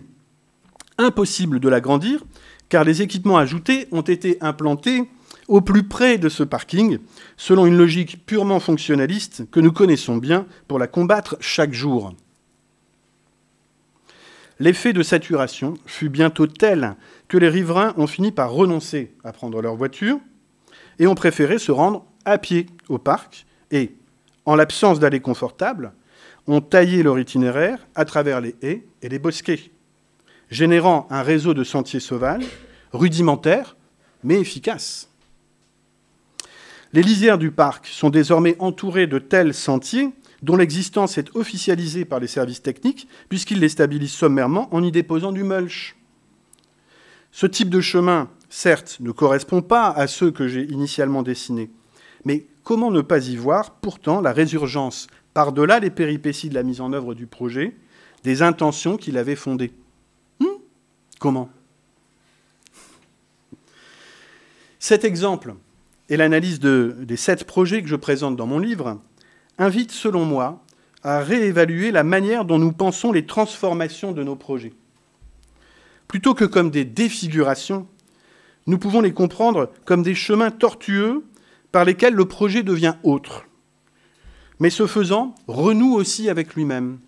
impossible de l'agrandir, car les équipements ajoutés ont été implantés au plus près de ce parking, selon une logique purement fonctionnaliste que nous connaissons bien pour la combattre chaque jour. L'effet de saturation fut bientôt tel que les riverains ont fini par renoncer à prendre leur voiture et ont préféré se rendre à pied au parc et, en l'absence d'allées confortables, ont taillé leur itinéraire à travers les haies et les bosquets, générant un réseau de sentiers sauvages, rudimentaires, mais efficaces. Les lisières du parc sont désormais entourées de tels sentiers dont l'existence est officialisée par les services techniques puisqu'ils les stabilisent sommairement en y déposant du mulch. Ce type de chemin, certes, ne correspond pas à ceux que j'ai initialement dessinés, mais comment ne pas y voir pourtant la résurgence, par-delà les péripéties de la mise en œuvre du projet, des intentions qu'il avait fondées hmm Comment Cet exemple et l'analyse des sept projets que je présente dans mon livre invite, selon moi, à réévaluer la manière dont nous pensons les transformations de nos projets. Plutôt que comme des défigurations, nous pouvons les comprendre comme des chemins tortueux par lesquels le projet devient autre, mais ce faisant renoue aussi avec lui-même.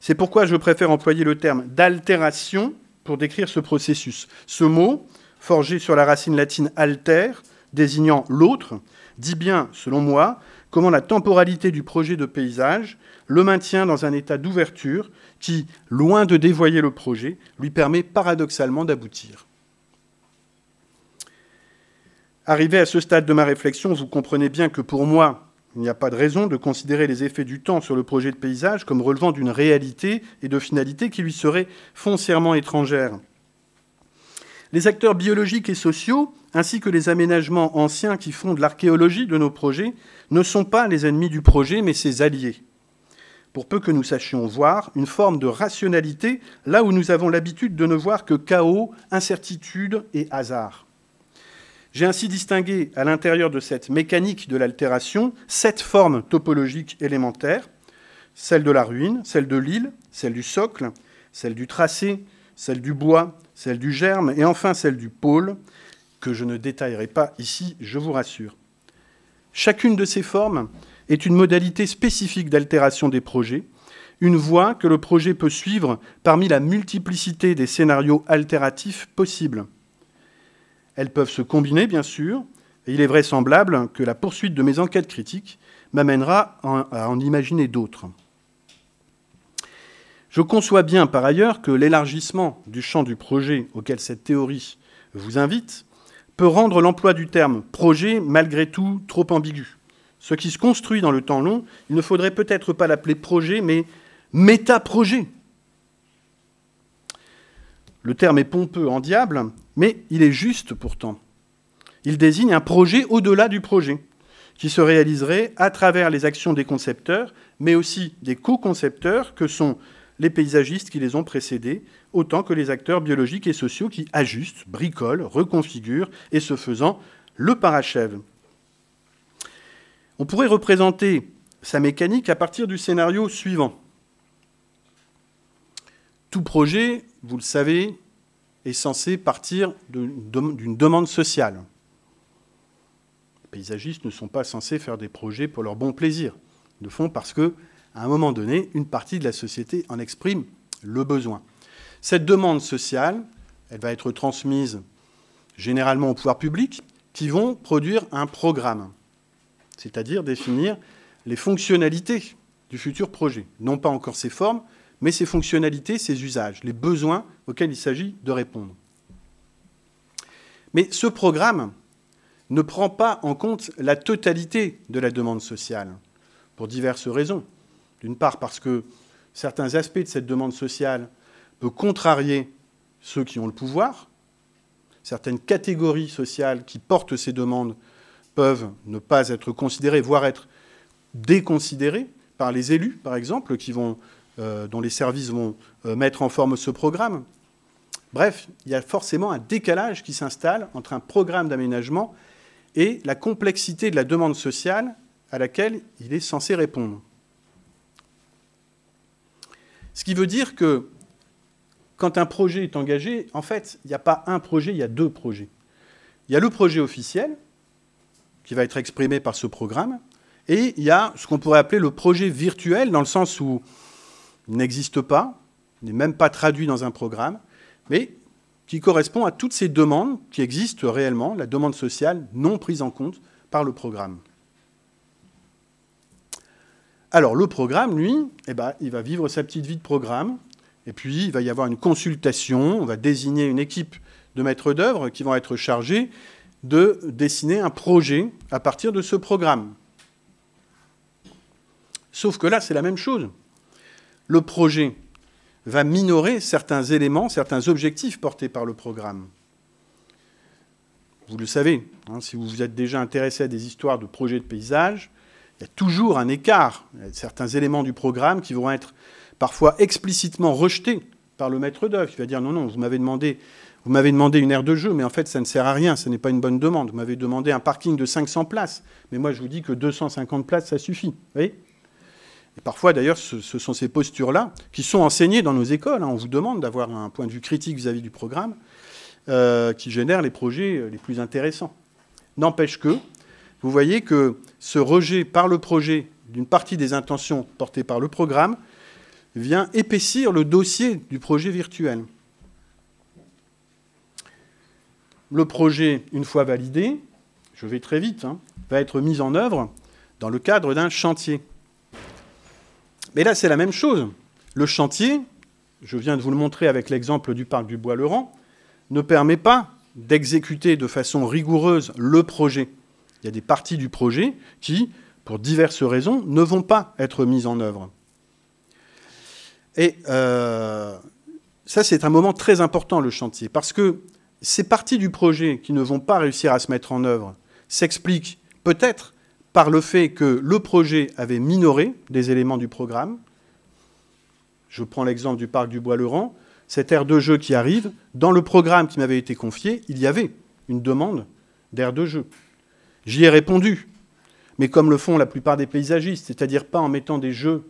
C'est pourquoi je préfère employer le terme d'altération pour décrire ce processus. Ce mot forgé sur la racine latine alter, désignant l'autre, dit bien, selon moi, comment la temporalité du projet de paysage le maintient dans un état d'ouverture qui, loin de dévoyer le projet, lui permet paradoxalement d'aboutir. Arrivé à ce stade de ma réflexion, vous comprenez bien que pour moi, il n'y a pas de raison de considérer les effets du temps sur le projet de paysage comme relevant d'une réalité et de finalité qui lui seraient foncièrement étrangères. Les acteurs biologiques et sociaux, ainsi que les aménagements anciens qui font de l'archéologie de nos projets, ne sont pas les ennemis du projet, mais ses alliés. Pour peu que nous sachions voir une forme de rationalité là où nous avons l'habitude de ne voir que chaos, incertitude et hasard. J'ai ainsi distingué à l'intérieur de cette mécanique de l'altération sept formes topologiques élémentaires, celle de la ruine, celle de l'île, celle du socle, celle du tracé, celle du bois, celle du germe et enfin celle du pôle, que je ne détaillerai pas ici, je vous rassure. Chacune de ces formes est une modalité spécifique d'altération des projets, une voie que le projet peut suivre parmi la multiplicité des scénarios altératifs possibles. Elles peuvent se combiner, bien sûr, et il est vraisemblable que la poursuite de mes enquêtes critiques m'amènera à en imaginer d'autres. Je conçois bien par ailleurs que l'élargissement du champ du projet auquel cette théorie vous invite peut rendre l'emploi du terme projet malgré tout trop ambigu. Ce qui se construit dans le temps long, il ne faudrait peut-être pas l'appeler projet, mais méta-projet. Le terme est pompeux en diable, mais il est juste pourtant. Il désigne un projet au-delà du projet, qui se réaliserait à travers les actions des concepteurs, mais aussi des co-concepteurs que sont les paysagistes qui les ont précédés, autant que les acteurs biologiques et sociaux qui ajustent, bricolent, reconfigurent et, ce faisant, le parachèvent. On pourrait représenter sa mécanique à partir du scénario suivant. Tout projet, vous le savez, est censé partir d'une demande sociale. Les paysagistes ne sont pas censés faire des projets pour leur bon plaisir. de le font parce que à un moment donné, une partie de la société en exprime le besoin. Cette demande sociale, elle va être transmise généralement au pouvoir public, qui vont produire un programme, c'est-à-dire définir les fonctionnalités du futur projet. Non pas encore ses formes, mais ses fonctionnalités, ses usages, les besoins auxquels il s'agit de répondre. Mais ce programme ne prend pas en compte la totalité de la demande sociale, pour diverses raisons. D'une part parce que certains aspects de cette demande sociale peuvent contrarier ceux qui ont le pouvoir. Certaines catégories sociales qui portent ces demandes peuvent ne pas être considérées, voire être déconsidérées par les élus, par exemple, qui vont, euh, dont les services vont euh, mettre en forme ce programme. Bref, il y a forcément un décalage qui s'installe entre un programme d'aménagement et la complexité de la demande sociale à laquelle il est censé répondre. Ce qui veut dire que quand un projet est engagé, en fait, il n'y a pas un projet, il y a deux projets. Il y a le projet officiel, qui va être exprimé par ce programme, et il y a ce qu'on pourrait appeler le projet virtuel, dans le sens où il n'existe pas, il n'est même pas traduit dans un programme, mais qui correspond à toutes ces demandes qui existent réellement, la demande sociale non prise en compte par le programme. Alors le programme, lui, eh ben, il va vivre sa petite vie de programme, et puis il va y avoir une consultation, on va désigner une équipe de maîtres d'œuvre qui vont être chargés de dessiner un projet à partir de ce programme. Sauf que là, c'est la même chose. Le projet va minorer certains éléments, certains objectifs portés par le programme. Vous le savez, hein, si vous vous êtes déjà intéressé à des histoires de projets de paysage, il y a toujours un écart. certains éléments du programme qui vont être parfois explicitement rejetés par le maître d'œuvre. Il va dire non, non, vous m'avez demandé, vous m'avez demandé une aire de jeu, mais en fait, ça ne sert à rien, ce n'est pas une bonne demande. Vous m'avez demandé un parking de 500 places, mais moi, je vous dis que 250 places, ça suffit. Vous voyez et parfois, d'ailleurs, ce, sont ces postures-là qui sont enseignées dans nos écoles. Hein. On vous demande d'avoir un point de vue critique vis-à-vis du programme euh, qui génère les projets les plus intéressants. N'empêche que, vous voyez que ce rejet par le projet d'une partie des intentions portées par le programme vient épaissir le dossier du projet virtuel. Le projet, une fois validé, je vais très vite, hein, va être mis en œuvre dans le cadre d'un chantier. Mais là, c'est la même chose. Le chantier, je viens de vous le montrer avec l'exemple du parc du bois Laurent ne permet pas d'exécuter de façon rigoureuse le projet. Il y a des parties du projet qui, pour diverses raisons, ne vont pas être mises en œuvre. Et euh, ça, c'est un moment très important, le chantier, parce que ces parties du projet qui ne vont pas réussir à se mettre en œuvre s'expliquent peut-être par le fait que le projet avait minoré des éléments du programme. Je prends l'exemple du parc du bois laurent Cette aire de jeu qui arrive, dans le programme qui m'avait été confié, il y avait une demande d'aire de jeu. J'y ai répondu, mais comme le font la plupart des paysagistes, c'est-à-dire pas en mettant des jeux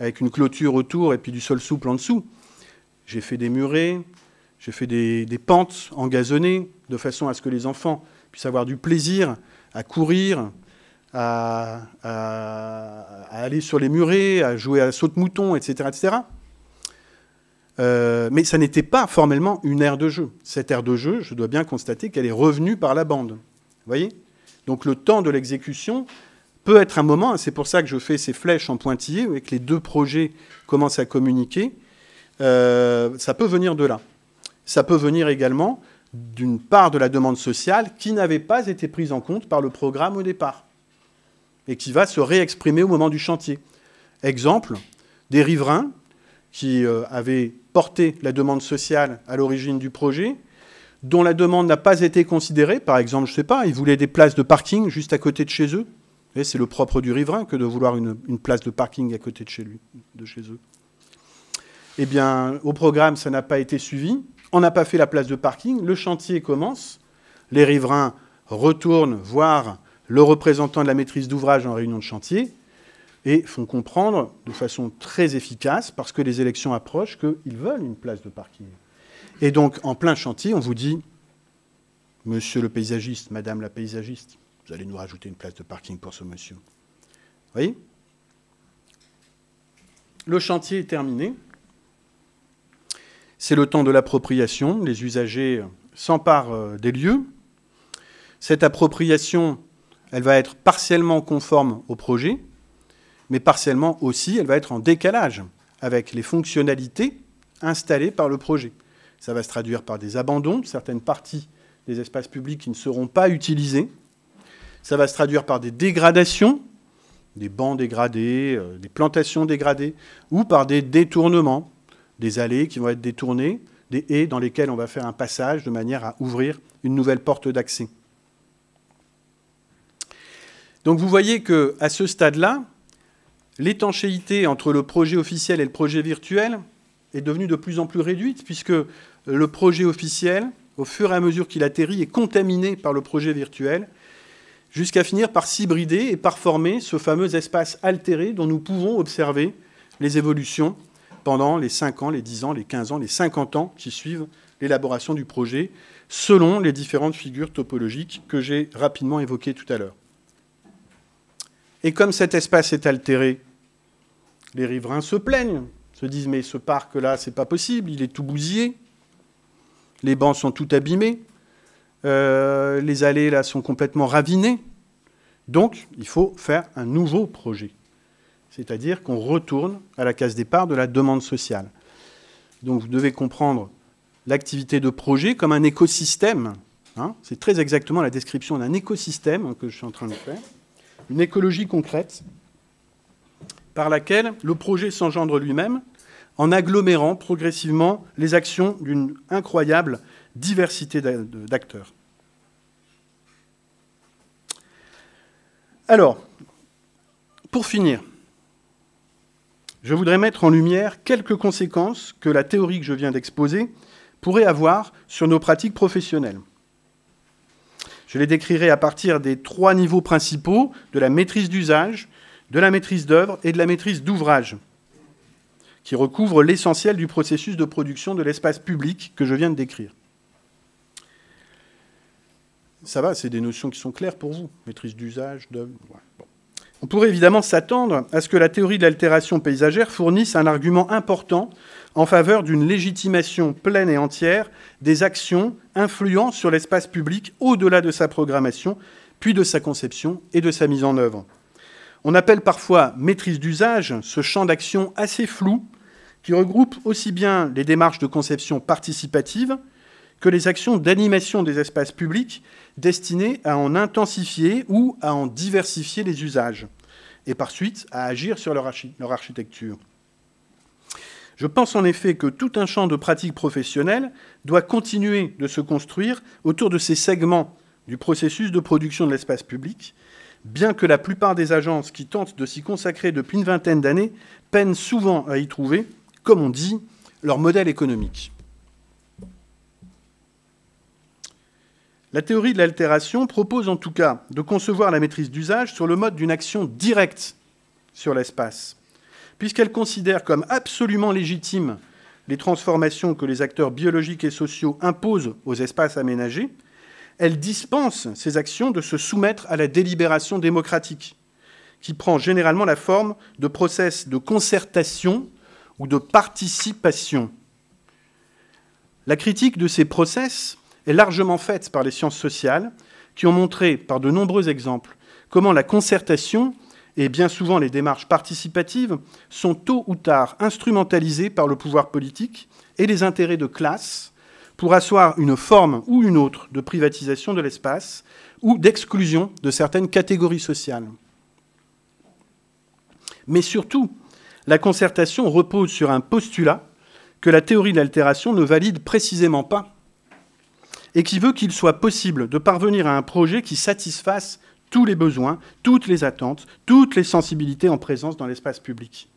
avec une clôture autour et puis du sol souple en dessous. J'ai fait des murets, j'ai fait des, pentes engazonnées, de façon à ce que les enfants puissent avoir du plaisir à courir, à, aller sur les murets, à jouer à saut de mouton etc. etc. Euh, mais ça n'était pas formellement une aire de jeu. Cette aire de jeu, je dois bien constater qu'elle est revenue par la bande. Vous voyez donc le temps de l'exécution peut être un moment, c'est pour ça que je fais ces flèches en pointillé, et que les deux projets commencent à communiquer, euh, ça peut venir de là. Ça peut venir également d'une part de la demande sociale qui n'avait pas été prise en compte par le programme au départ, et qui va se réexprimer au moment du chantier. Exemple, des riverains qui euh, avaient porté la demande sociale à l'origine du projet, dont la demande n'a pas été considérée. Par exemple, je ne sais pas, ils voulaient des places de parking juste à côté de chez eux. C'est le propre du riverain que de vouloir une, place de parking à côté de chez, lui, de chez eux. Eh bien, au programme, ça n'a pas été suivi. On n'a pas fait la place de parking. Le chantier commence. Les riverains retournent voir le représentant de la maîtrise d'ouvrage en réunion de chantier et font comprendre de façon très efficace, parce que les élections approchent, qu'ils veulent une place de parking. Et donc, en plein chantier, on vous dit, monsieur le paysagiste, madame la paysagiste, vous allez nous rajouter une place de parking pour ce monsieur. Vous voyez Le chantier est terminé. C'est le temps de l'appropriation. Les usagers s'emparent euh, des lieux. Cette appropriation, elle va être partiellement conforme au projet, mais partiellement aussi, elle va être en décalage avec les fonctionnalités installées par le projet. Ça va se traduire par des abandons, de certaines parties des espaces publics qui ne seront pas utilisés. Ça va se traduire par des dégradations, des bancs dégradés, euh, des plantations dégradées, ou par des détournements, des allées qui vont être détournées, des haies dans lesquelles on va faire un passage de manière à ouvrir une nouvelle porte d'accès. Donc vous voyez qu'à ce stade-là, l'étanchéité entre le projet officiel et le projet virtuel, est devenue de plus en plus réduite, puisque le projet officiel, au fur et à mesure qu'il atterrit, est contaminé par le projet virtuel, jusqu'à finir par s'hybrider et par former ce fameux espace altéré dont nous pouvons observer les évolutions pendant les 5 ans, les 10 ans, les 15 ans, les 50 ans qui suivent l'élaboration du projet, selon les différentes figures topologiques que j'ai rapidement évoquées tout à l'heure. Et comme cet espace est altéré, les riverains se plaignent se disent mais ce parc-là, c'est pas possible, il est tout bousillé, les bancs sont tout abîmés, euh, les allées là sont complètement ravinées. Donc, il faut faire un nouveau projet, c'est-à-dire qu'on retourne à la case départ de la demande sociale. Donc, vous devez comprendre l'activité de projet comme un écosystème. Hein. c'est très exactement la description d'un écosystème que je suis en train de faire. Une écologie concrète par laquelle le projet s'engendre lui-même en agglomérant progressivement les actions d'une incroyable diversité d'acteurs. Alors, pour finir, je voudrais mettre en lumière quelques conséquences que la théorie que je viens d'exposer pourrait avoir sur nos pratiques professionnelles. Je les décrirai à partir des trois niveaux principaux de la maîtrise d'usage, de la maîtrise d'œuvre et de la maîtrise d'ouvrage, qui recouvre l'essentiel du processus de production de l'espace public que je viens de décrire. Ça va, c'est des notions qui sont claires pour vous. Maîtrise d'usage, d'œuvre. On pourrait évidemment s'attendre à ce que la théorie de l'altération paysagère fournisse un argument important en faveur d'une légitimation pleine et entière des actions influant sur l'espace public au-delà de sa programmation, puis de sa conception et de sa mise en œuvre. On appelle parfois maîtrise d'usage ce champ d'action assez flou qui regroupe aussi bien les démarches de conception participative que les actions d'animation des espaces publics destinées à en intensifier ou à en diversifier les usages et par suite à agir sur leur, architecture. Je pense en effet que tout un champ de pratiques professionnelles doit continuer de se construire autour de ces segments du processus de production de l'espace public, bien que la plupart des agences qui tentent de s'y consacrer depuis une vingtaine d'années peinent souvent à y trouver, comme on dit, leur modèle économique. La théorie de l'altération propose en tout cas de concevoir la maîtrise d'usage sur le mode d'une action directe sur l'espace, puisqu'elle considère comme absolument légitime les transformations que les acteurs biologiques et sociaux imposent aux espaces aménagés, elle dispense ces actions de se soumettre à la délibération démocratique, qui prend généralement la forme de process de concertation ou de participation. La critique de ces process est largement faite par les sciences sociales, qui ont montré, par de nombreux exemples, comment la concertation et bien souvent les démarches participatives sont tôt ou tard instrumentalisées par le pouvoir politique et les intérêts de classe pour asseoir une forme ou une autre de privatisation de l'espace ou d'exclusion de certaines catégories sociales. Mais surtout, la concertation repose sur un postulat que la théorie de l'altération ne valide précisément pas et qui veut qu'il soit possible de parvenir à un projet qui satisfasse tous les besoins, toutes les attentes, toutes les sensibilités en présence dans l'espace public.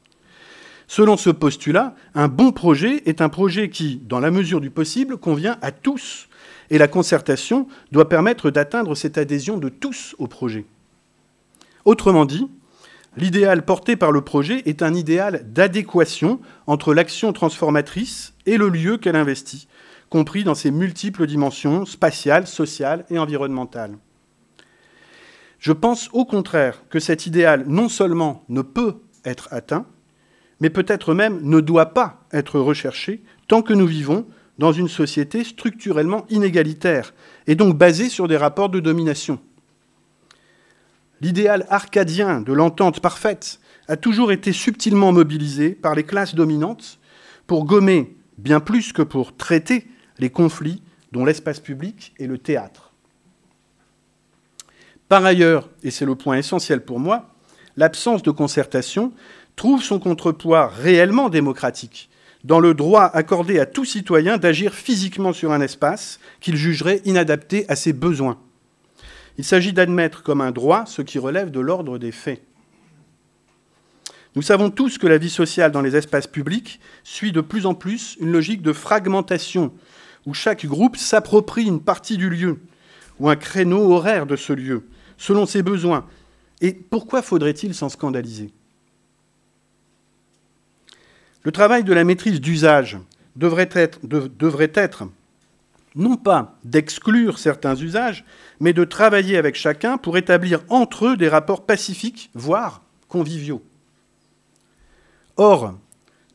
Selon ce postulat, un bon projet est un projet qui, dans la mesure du possible, convient à tous, et la concertation doit permettre d'atteindre cette adhésion de tous au projet. Autrement dit, l'idéal porté par le projet est un idéal d'adéquation entre l'action transformatrice et le lieu qu'elle investit, compris dans ses multiples dimensions spatiales, sociales et environnementales. Je pense au contraire que cet idéal non seulement ne peut être atteint, mais peut-être même ne doit pas être recherché tant que nous vivons dans une société structurellement inégalitaire et donc basée sur des rapports de domination. L'idéal arcadien de l'entente parfaite a toujours été subtilement mobilisé par les classes dominantes pour gommer, bien plus que pour traiter, les conflits dont l'espace public est le théâtre. Par ailleurs, et c'est le point essentiel pour moi, l'absence de concertation trouve son contrepoids réellement démocratique dans le droit accordé à tout citoyen d'agir physiquement sur un espace qu'il jugerait inadapté à ses besoins. Il s'agit d'admettre comme un droit ce qui relève de l'ordre des faits. Nous savons tous que la vie sociale dans les espaces publics suit de plus en plus une logique de fragmentation, où chaque groupe s'approprie une partie du lieu, ou un créneau horaire de ce lieu, selon ses besoins. Et pourquoi faudrait-il s'en scandaliser le travail de la maîtrise d'usage devrait être, devrait être non pas d'exclure certains usages, mais de travailler avec chacun pour établir entre eux des rapports pacifiques, voire conviviaux. Or,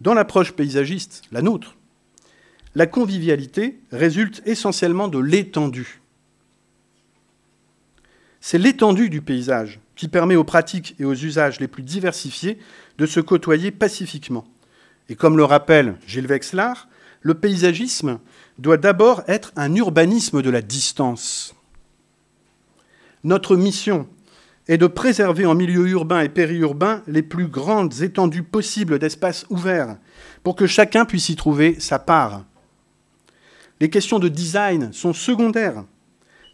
dans l'approche paysagiste, la nôtre, la convivialité résulte essentiellement de l'étendue. C'est l'étendue du paysage qui permet aux pratiques et aux usages les plus diversifiés de se côtoyer pacifiquement. Et comme le rappelle Gilles Wexlar, le paysagisme doit d'abord être un urbanisme de la distance. Notre mission est de préserver en milieu urbain et périurbain les plus grandes étendues possibles d'espaces ouverts pour que chacun puisse y trouver sa part. Les questions de design sont secondaires.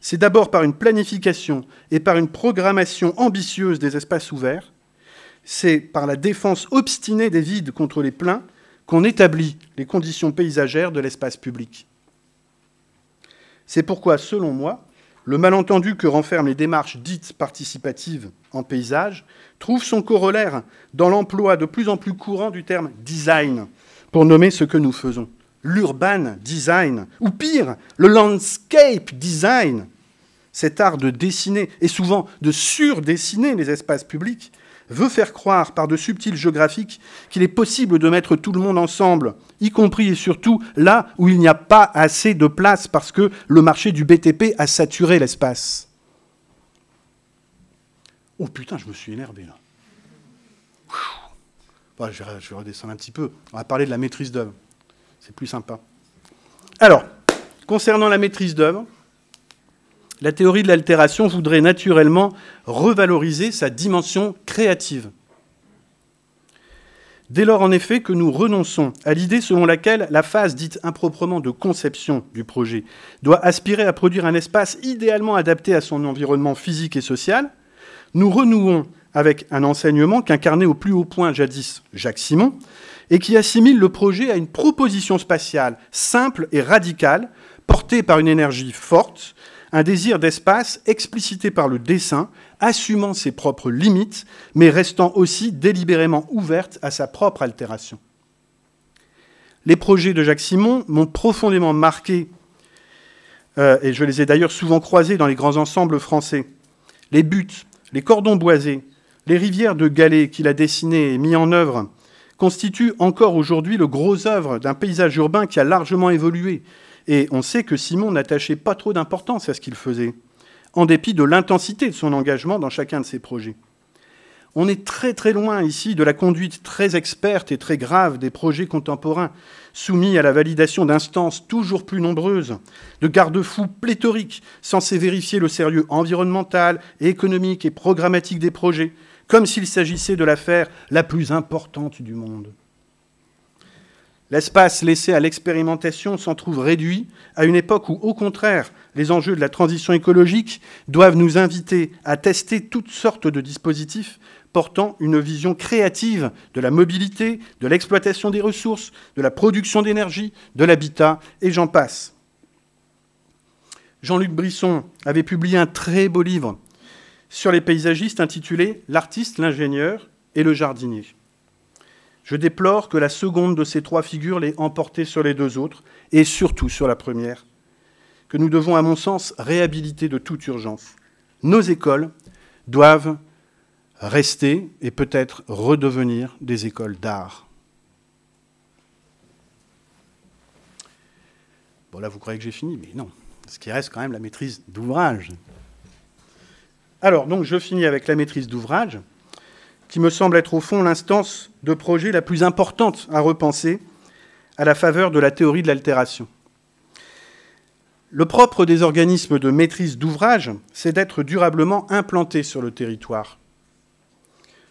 C'est d'abord par une planification et par une programmation ambitieuse des espaces ouverts c'est par la défense obstinée des vides contre les pleins qu'on établit les conditions paysagères de l'espace public. C'est pourquoi, selon moi, le malentendu que renferment les démarches dites participatives en paysage trouve son corollaire dans l'emploi de plus en plus courant du terme design pour nommer ce que nous faisons. L'urban design, ou pire, le landscape design, cet art de dessiner et souvent de surdessiner les espaces publics veut faire croire par de subtils jeux graphiques qu'il est possible de mettre tout le monde ensemble, y compris et surtout là où il n'y a pas assez de place parce que le marché du BTP a saturé l'espace. Oh putain, je me suis énervé là. Bah, je, je redescendre un petit peu. On va parler de la maîtrise d'œuvre. C'est plus sympa. Alors, concernant la maîtrise d'œuvre, la théorie de l'altération voudrait naturellement revaloriser sa dimension créative. Dès lors, en effet, que nous renonçons à l'idée selon laquelle la phase dite improprement de conception du projet doit aspirer à produire un espace idéalement adapté à son environnement physique et social, nous renouons avec un enseignement qu'incarnait au plus haut point jadis Jacques Simon, et qui assimile le projet à une proposition spatiale simple et radicale, portée par une énergie forte, un désir d'espace explicité par le dessin, assumant ses propres limites, mais restant aussi délibérément ouverte à sa propre altération. Les projets de Jacques Simon m'ont profondément marqué, euh, et je les ai d'ailleurs souvent croisés dans les grands ensembles français. Les buttes, les cordons boisés, les rivières de galets qu'il a dessinées et mis en œuvre constituent encore aujourd'hui le gros œuvre d'un paysage urbain qui a largement évolué, et on sait que Simon n'attachait pas trop d'importance à ce qu'il faisait, en dépit de l'intensité de son engagement dans chacun de ses projets. On est très très loin ici de la conduite très experte et très grave des projets contemporains, soumis à la validation d'instances toujours plus nombreuses, de garde-fous pléthoriques censés vérifier le sérieux environnemental, économique et programmatique des projets, comme s'il s'agissait de l'affaire la plus importante du monde. L'espace laissé à l'expérimentation s'en trouve réduit à une époque où, au contraire, les enjeux de la transition écologique doivent nous inviter à tester toutes sortes de dispositifs portant une vision créative de la mobilité, de l'exploitation des ressources, de la production d'énergie, de l'habitat, et j'en passe. Jean-Luc Brisson avait publié un très beau livre sur les paysagistes intitulé L'artiste, l'ingénieur et le jardinier. Je déplore que la seconde de ces trois figures l'ait emportée sur les deux autres, et surtout sur la première, que nous devons, à mon sens, réhabiliter de toute urgence. Nos écoles doivent rester et peut-être redevenir des écoles d'art. Bon, là, vous croyez que j'ai fini, mais non. Ce qui reste quand même la maîtrise d'ouvrage. Alors, donc, je finis avec la maîtrise d'ouvrage qui me semble être au fond l'instance de projet la plus importante à repenser à la faveur de la théorie de l'altération. Le propre des organismes de maîtrise d'ouvrage, c'est d'être durablement implantés sur le territoire.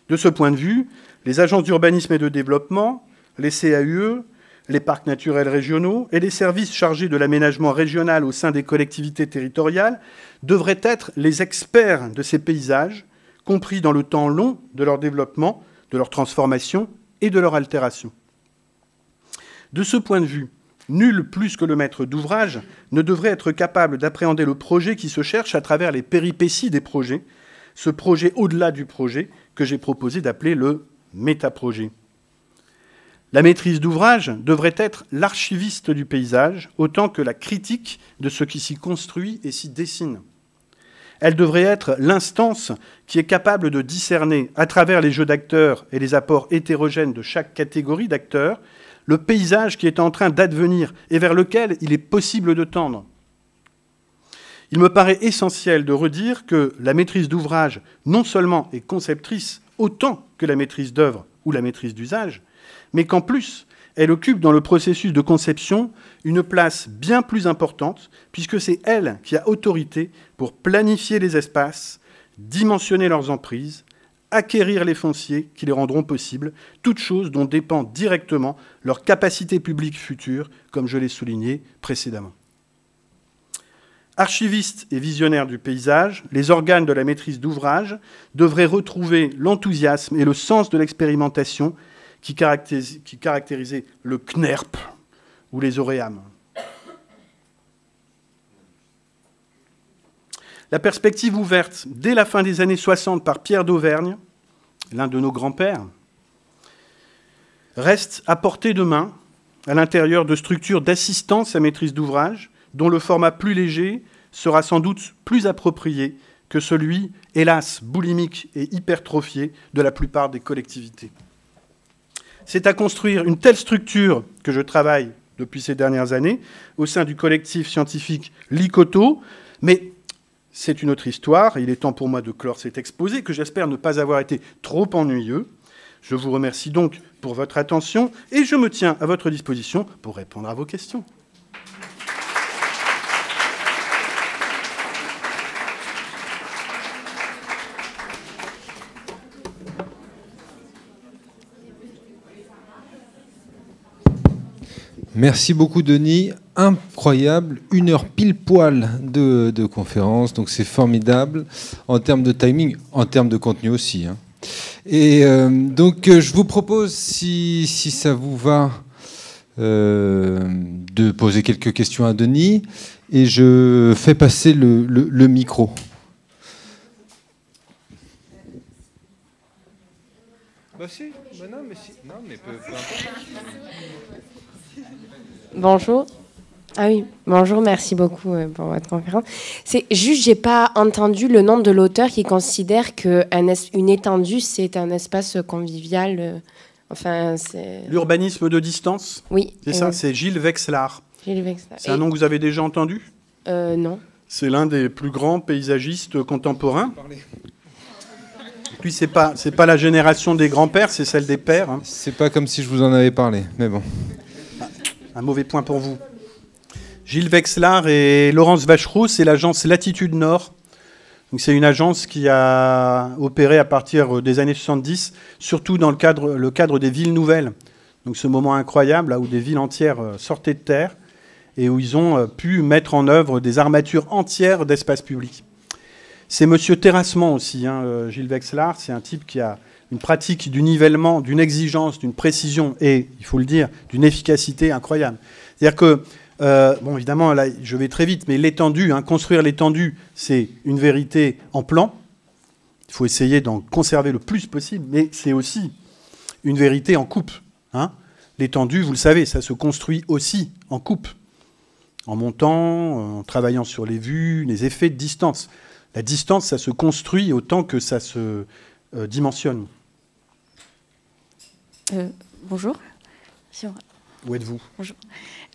De ce point de vue, les agences d'urbanisme et de développement, les CAUE, les parcs naturels régionaux et les services chargés de l'aménagement régional au sein des collectivités territoriales devraient être les experts de ces paysages compris dans le temps long de leur développement, de leur transformation et de leur altération. De ce point de vue, nul plus que le maître d'ouvrage ne devrait être capable d'appréhender le projet qui se cherche à travers les péripéties des projets, ce projet au-delà du projet que j'ai proposé d'appeler le métaprojet. La maîtrise d'ouvrage devrait être l'archiviste du paysage autant que la critique de ce qui s'y construit et s'y dessine. Elle devrait être l'instance qui est capable de discerner, à travers les jeux d'acteurs et les apports hétérogènes de chaque catégorie d'acteurs, le paysage qui est en train d'advenir et vers lequel il est possible de tendre. Il me paraît essentiel de redire que la maîtrise d'ouvrage non seulement est conceptrice autant que la maîtrise d'œuvre ou la maîtrise d'usage, mais qu'en plus, elle occupe dans le processus de conception une place bien plus importante, puisque c'est elle qui a autorité pour planifier les espaces, dimensionner leurs emprises, acquérir les fonciers qui les rendront possibles, toutes choses dont dépend directement leur capacité publique future, comme je l'ai souligné précédemment. Archivistes et visionnaires du paysage, les organes de la maîtrise d'ouvrage devraient retrouver l'enthousiasme et le sens de l'expérimentation qui, caractérisait le Knerp ou les OREAM. La perspective ouverte dès la fin des années 60 par Pierre d'Auvergne, l'un de nos grands-pères, reste à portée de main à l'intérieur de structures d'assistance à maîtrise d'ouvrage, dont le format plus léger sera sans doute plus approprié que celui, hélas, boulimique et hypertrophié de la plupart des collectivités c'est à construire une telle structure que je travaille depuis ces dernières années au sein du collectif scientifique Licoto, mais c'est une autre histoire. Il est temps pour moi de clore cet exposé que j'espère ne pas avoir été trop ennuyeux. Je vous remercie donc pour votre attention et je me tiens à votre disposition pour répondre à vos questions. Merci beaucoup, Denis. Incroyable, une heure pile poil de, conférence, donc c'est formidable en termes de timing, en termes de contenu aussi. Hein. Et euh, donc, euh, je vous propose, si, si ça vous va, euh, de poser quelques questions à Denis et je fais passer le, micro. Bah si, bah, non, mais si. Non, mais peu importe. Bonjour. Ah oui, bonjour, merci beaucoup euh, pour votre conférence. C'est juste, j'ai pas entendu le nom de l'auteur qui considère qu'une étendue, c'est un espace convivial. Euh, enfin enfin, L'urbanisme de distance Oui. C'est ça, c'est Gilles Vexlar. Gilles C'est un nom que vous avez déjà entendu euh, Non. C'est l'un des plus grands paysagistes contemporains. Puis c'est pas, c'est pas la génération des grands-pères, c'est celle des pères. Hein. C'est pas comme si je vous en avais parlé, mais bon. Un mauvais point pour vous. Gilles Vexlar et Laurence Vacheroux, c'est l'agence Latitude Nord. C'est une agence qui a opéré à partir euh, des années 70, surtout dans le cadre, le cadre des villes nouvelles. Donc ce moment incroyable là, où des villes entières euh, sortaient de terre et où ils ont euh, pu mettre en œuvre des armatures entières d'espaces publics. C'est Monsieur Terrassement aussi, hein, Gilles Vexlar, c'est un type qui a, une pratique du nivellement, d'une exigence, d'une précision et, il faut le dire, d'une efficacité incroyable. C'est-à-dire que, euh, bon, évidemment, là, je vais très vite, mais l'étendue, hein, construire l'étendue, c'est une vérité en plan. Il faut essayer d'en conserver le plus possible, mais c'est aussi une vérité en coupe. Hein. L'étendue, vous le savez, ça se construit aussi en coupe, en montant, en travaillant sur les vues, les effets de distance. La distance, ça se construit autant que ça se euh, dimensionne. Euh, bonjour. Où êtes-vous Bonjour.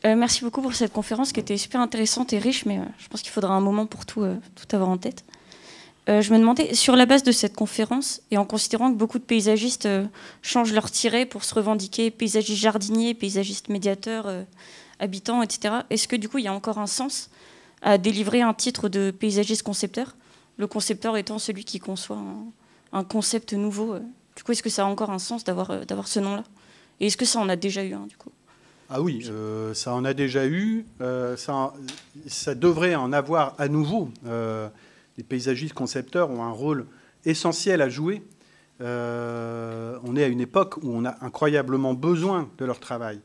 Euh, merci beaucoup pour cette conférence qui était super intéressante et riche, mais euh, je pense qu'il faudra un moment pour tout, tout avoir en tête. je me demandais, sur la base de cette conférence, et en considérant que beaucoup de paysagistes changent leur tirée pour se revendiquer paysagiste jardinier, paysagiste médiateur, habitants, etc., est-ce que du coup il y a encore un sens à délivrer un titre de paysagiste concepteur Le concepteur étant celui qui conçoit un concept nouveau du coup, est-ce que ça a encore un sens d'avoir euh, ce nom-là Et est-ce que ça en a déjà eu un, hein, du coup ah oui, euh, ça en a déjà eu, euh, ça, devrait en avoir à nouveau. les paysagistes concepteurs ont un rôle essentiel à jouer. on est à une époque où on a incroyablement besoin de leur travail.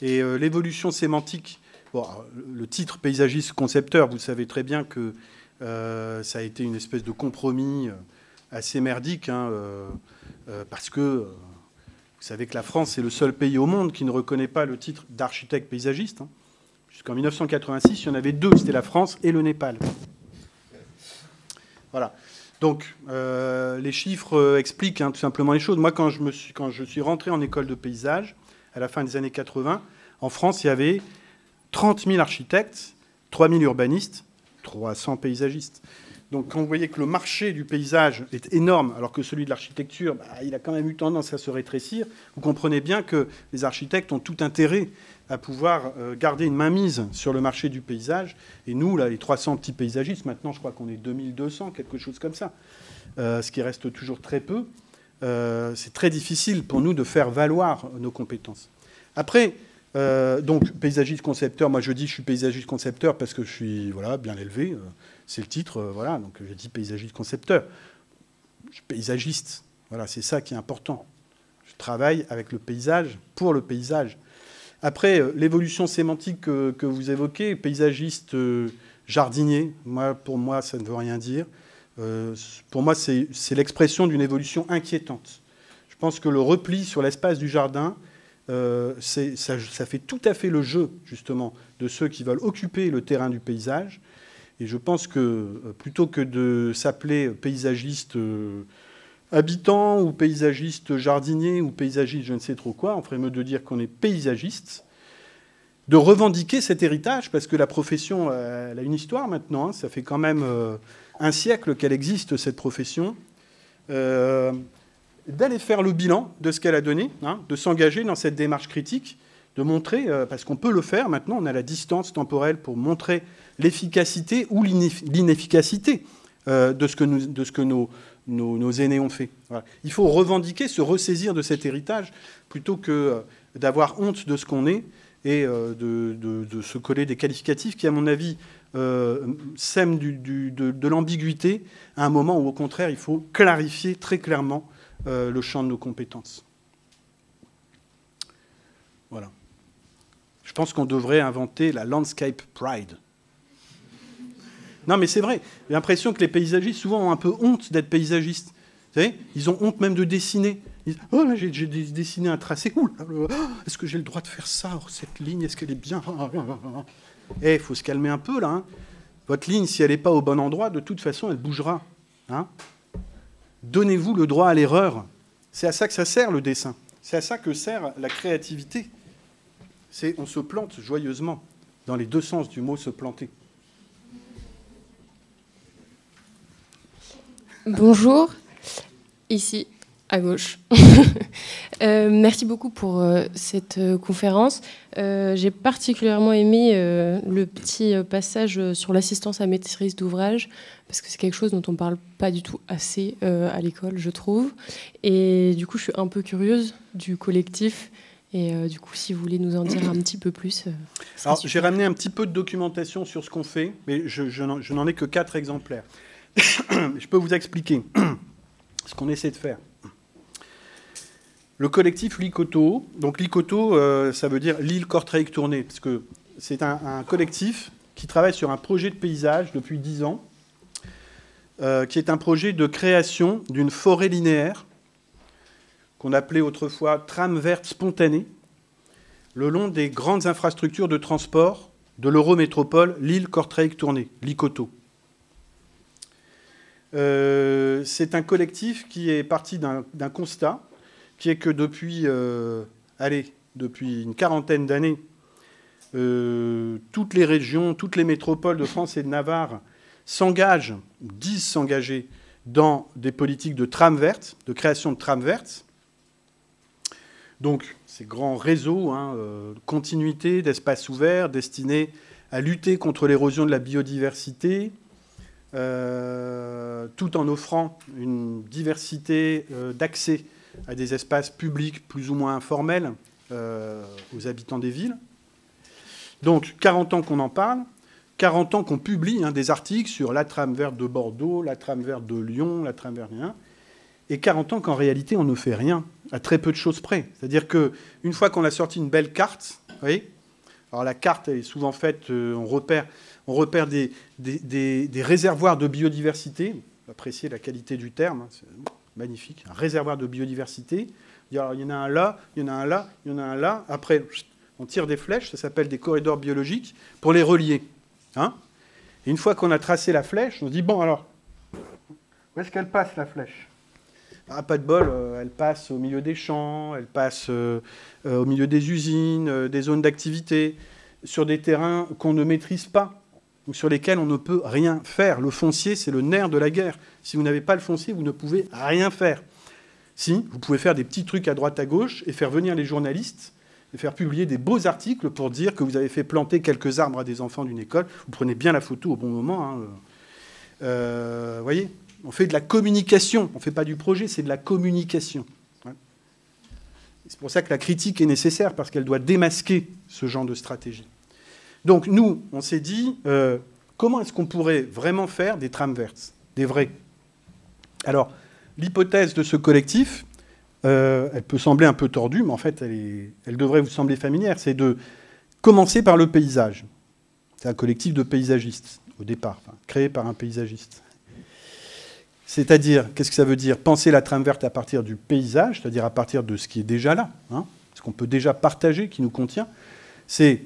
Et l'évolution sémantique, le titre paysagiste concepteur, vous savez très bien que ça a été une espèce de compromis assez merdique. Hein, euh, parce que euh, vous savez que la France est le seul pays au monde qui ne reconnaît pas le titre d'architecte paysagiste. Hein. Jusqu'en 1986, il y en avait deux, c'était la France et le Népal. Voilà. Donc, euh, les chiffres expliquent hein, tout simplement les choses. Moi, quand je, suis, quand je suis rentré en école de paysage, à la fin des années 80, en France, il y avait 30 000 architectes, 3 000 urbanistes, 300 paysagistes. Donc quand vous voyez que le marché du paysage est énorme, alors que celui de l'architecture, bah, il a quand même eu tendance à se rétrécir, vous comprenez bien que les architectes ont tout intérêt à pouvoir euh, garder une mainmise sur le marché du paysage. Et nous, là, les 300 petits paysagistes, maintenant je crois qu'on est 2200, quelque chose comme ça, euh, ce qui reste toujours très peu, euh, c'est très difficile pour nous de faire valoir nos compétences. Après, donc paysagiste concepteur, moi je dis je suis paysagiste concepteur parce que je suis voilà, bien élevé. C'est le titre, euh, voilà, donc j'ai dit paysagiste concepteur. paysagiste, voilà, c'est ça qui est important. Je travaille avec le paysage, pour le paysage. Après, euh, l'évolution sémantique que, vous évoquez, paysagiste, euh, jardinier, moi, pour moi, ça ne veut rien dire. pour moi, c'est l'expression d'une évolution inquiétante. Je pense que le repli sur l'espace du jardin, ça, fait tout à fait le jeu, justement, de ceux qui veulent occuper le terrain du paysage et je pense que euh, plutôt que de s'appeler paysagiste euh, habitant ou paysagiste jardinier ou paysagiste je ne sais trop quoi, on ferait mieux de dire qu'on est paysagiste, de revendiquer cet héritage, parce que la profession, euh, elle a une histoire maintenant, hein. ça fait quand même un siècle qu'elle existe, cette profession. d'aller faire le bilan de ce qu'elle a donné, hein, de s'engager dans cette démarche critique de montrer, euh, parce qu'on peut le faire maintenant, on a la distance temporelle pour montrer l'efficacité ou l'inefficacité euh, de ce que, nous, de ce que nos, nos, aînés ont fait. Il faut revendiquer, se ressaisir de cet héritage, plutôt que euh, d'avoir honte de ce qu'on est et de, se coller des qualificatifs qui, à mon avis, sèment de, l'ambiguïté à un moment où, au contraire, il faut clarifier très clairement le champ de nos compétences. Je pense qu'on devrait inventer la landscape pride. Non, mais c'est vrai. J'ai l'impression que les paysagistes, souvent, ont un peu honte d'être paysagistes. Vous savez Ils ont honte même de dessiner. Ils disent, oh, là, j'ai dessiné un tracé cool. Oh, est-ce que j'ai le droit de faire ça Cette ligne, est-ce qu'elle est bien ah, ah, ah, Eh, il faut se calmer un peu, là. Hein. Votre ligne, si elle n'est pas au bon endroit, de toute façon, elle bougera. Hein. Donnez-vous le droit à l'erreur. C'est à ça que ça sert, le dessin. C'est à ça que sert la créativité c'est on se plante joyeusement, dans les deux sens du mot se planter. Bonjour, ici à gauche. Euh, merci beaucoup pour euh, cette euh, conférence. J'ai particulièrement aimé le petit passage sur l'assistance à maîtrise d'ouvrage, parce que c'est quelque chose dont on ne parle pas du tout assez à l'école, je trouve. Et du coup, je suis un peu curieuse du collectif et euh, du coup, si vous voulez nous en dire un petit peu plus. Euh, Alors, j'ai ramené un petit peu de documentation sur ce qu'on fait, mais je, n'en ai que quatre exemplaires. je peux vous expliquer ce qu'on essaie de faire. Le collectif Licoto, donc Licoto, euh, ça veut dire l'île Cortraïque tournée, parce que c'est un, collectif qui travaille sur un projet de paysage depuis dix ans, qui est un projet de création d'une forêt linéaire qu'on appelait autrefois trame verte spontanée, le long des grandes infrastructures de transport de l'Eurométropole, l'île Cortreille-Tournée, l'ICOTO. Euh, c'est un collectif qui est parti d'un constat, qui est que depuis, euh, allez, depuis une quarantaine d'années, euh, toutes les régions, toutes les métropoles de France et de Navarre s'engagent, disent s'engager, dans des politiques de trame verte, de création de trame verte, donc, ces grands réseaux, hein, euh, continuité d'espaces ouverts destinés à lutter contre l'érosion de la biodiversité, euh, tout en offrant une diversité euh, d'accès à des espaces publics plus ou moins informels aux habitants des villes. Donc, 40 ans qu'on en parle, 40 ans qu'on publie hein, des articles sur la trame verte de Bordeaux, la trame verte de Lyon, la trame verte... Et 40 ans qu'en réalité, on ne fait rien à très peu de choses près. C'est-à-dire qu'une fois qu'on a sorti une belle carte, vous voyez, alors la carte est souvent faite, euh, on repère, on repère des, des, réservoirs de biodiversité, appréciez la qualité du terme, hein, c'est magnifique, un réservoir de biodiversité. Il y en a un là, il y en a un là, il y en a un là. Après, on tire des flèches, ça s'appelle des corridors biologiques, pour les relier. Hein et une fois qu'on a tracé la flèche, on se dit, bon alors, où est-ce qu'elle passe la flèche pas de bol, euh, elle passe au milieu des champs, elle passe euh, euh, au milieu des usines, des zones d'activité, sur des terrains qu'on ne maîtrise pas, sur lesquels on ne peut rien faire. Le foncier, c'est le nerf de la guerre. Si vous n'avez pas le foncier, vous ne pouvez rien faire. Si, vous pouvez faire des petits trucs à droite à gauche et faire venir les journalistes et faire publier des beaux articles pour dire que vous avez fait planter quelques arbres à des enfants d'une école. Vous prenez bien la photo au bon moment. Hein, voyez on fait de la communication, on ne fait pas du projet, c'est de la communication. C'est pour ça que la critique est nécessaire, parce qu'elle doit démasquer ce genre de stratégie. Donc nous, on s'est dit, euh, comment est-ce qu'on pourrait vraiment faire des trames vertes, des vraies Alors, l'hypothèse de ce collectif, euh, elle peut sembler un peu tordue, mais en fait, elle, elle devrait vous sembler familière, c'est de commencer par le paysage. C'est un collectif de paysagistes, au départ, créé par un paysagiste. C'est-à-dire, qu'est-ce que ça veut dire Penser la trame verte à partir du paysage, c'est-à-dire à partir de ce qui est déjà là, hein, ce qu'on peut déjà partager, qui nous contient. C'est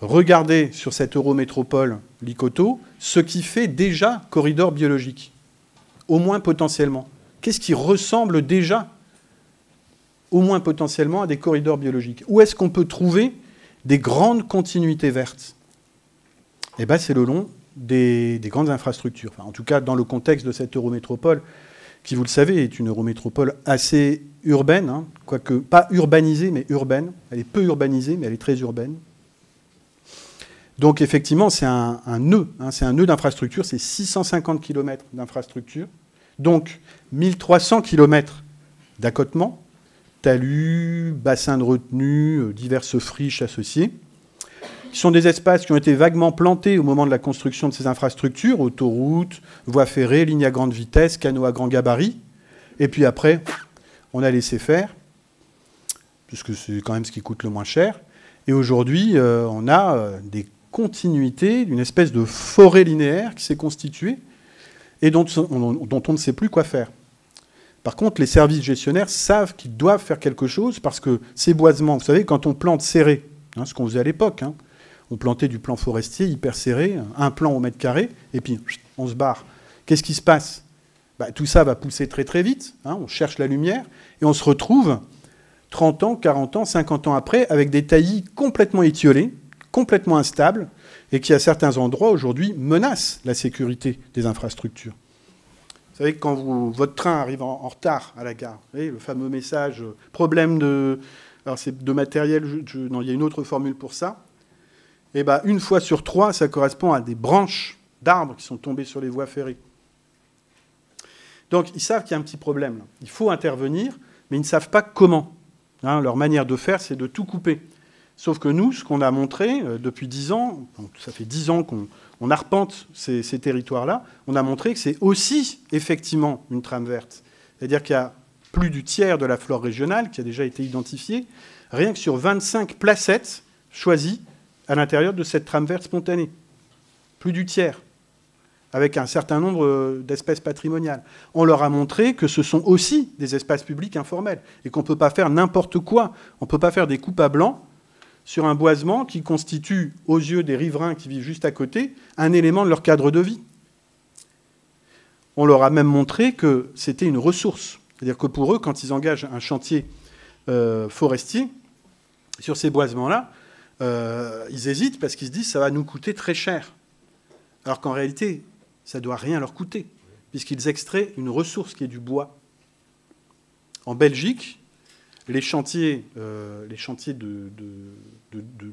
regarder sur cette eurométropole Licoto ce qui fait déjà corridor biologique, au moins potentiellement. Qu'est-ce qui ressemble déjà, au moins potentiellement, à des corridors biologiques Où est-ce qu'on peut trouver des grandes continuités vertes Eh bien, c'est le long des, grandes infrastructures. en tout cas, dans le contexte de cette eurométropole, qui, vous le savez, est une eurométropole assez urbaine, hein, quoique pas urbanisée, mais urbaine. Elle est peu urbanisée, mais elle est très urbaine. Donc effectivement, c'est un, nœud, hein, c'est un nœud d'infrastructure, c'est 650 km d'infrastructures. donc 1300 km d'accotement, talus, bassins de retenue, euh, diverses friches associées qui sont des espaces qui ont été vaguement plantés au moment de la construction de ces infrastructures, autoroutes, voies ferrées, lignes à grande vitesse, canaux à grand gabarit. Et puis après, on a laissé faire, puisque c'est quand même ce qui coûte le moins cher. Et aujourd'hui, euh, on a euh, des continuités d'une espèce de forêt linéaire qui s'est constituée et dont on, ne sait plus quoi faire. Par contre, les services gestionnaires savent qu'ils doivent faire quelque chose parce que ces boisements, vous savez, quand on plante serré, hein, ce qu'on faisait à l'époque, hein, on plantait du plan forestier hyper serré, un plan au mètre carré, et puis on se barre. Qu'est-ce qui se passe bah, Tout ça va pousser très très vite, hein, on cherche la lumière, et on se retrouve 30 ans, 40 ans, 50 ans après, avec des taillis complètement étiolés, complètement instables, et qui à certains endroits aujourd'hui menacent la sécurité des infrastructures. Vous savez quand votre train arrive en, retard à la gare, le fameux message euh, problème de, de matériel, non, il y a une autre formule pour ça. Eh ben, une fois sur trois, ça correspond à des branches d'arbres qui sont tombées sur les voies ferrées. Donc ils savent qu'il y a un petit problème. Il faut intervenir, mais ils ne savent pas comment. Hein, leur manière de faire, c'est de tout couper. Sauf que nous, ce qu'on a montré euh, depuis dix ans, ça fait dix ans qu'on arpente ces, ces territoires-là, on a montré que c'est aussi effectivement une trame verte. C'est-à-dire qu'il y a plus du tiers de la flore régionale qui a déjà été identifiée. Rien que sur 25 placettes choisies, à l'intérieur de cette trame verte spontanée. Plus du tiers avec un certain nombre euh, d'espèces patrimoniales. On leur a montré que ce sont aussi des espaces publics informels et qu'on ne peut pas faire n'importe quoi. On ne peut pas faire des coupes à blanc sur un boisement qui constitue, aux yeux des riverains qui vivent juste à côté, un élément de leur cadre de vie. On leur a même montré que c'était une ressource. C'est-à-dire que pour eux, quand ils engagent un chantier euh, forestier sur ces boisements-là, euh, ils hésitent parce qu'ils se disent ça va nous coûter très cher. Alors qu'en réalité, ça ne doit rien leur coûter, puisqu'ils extraient une ressource qui est du bois. En Belgique, les chantiers, euh, les chantiers de,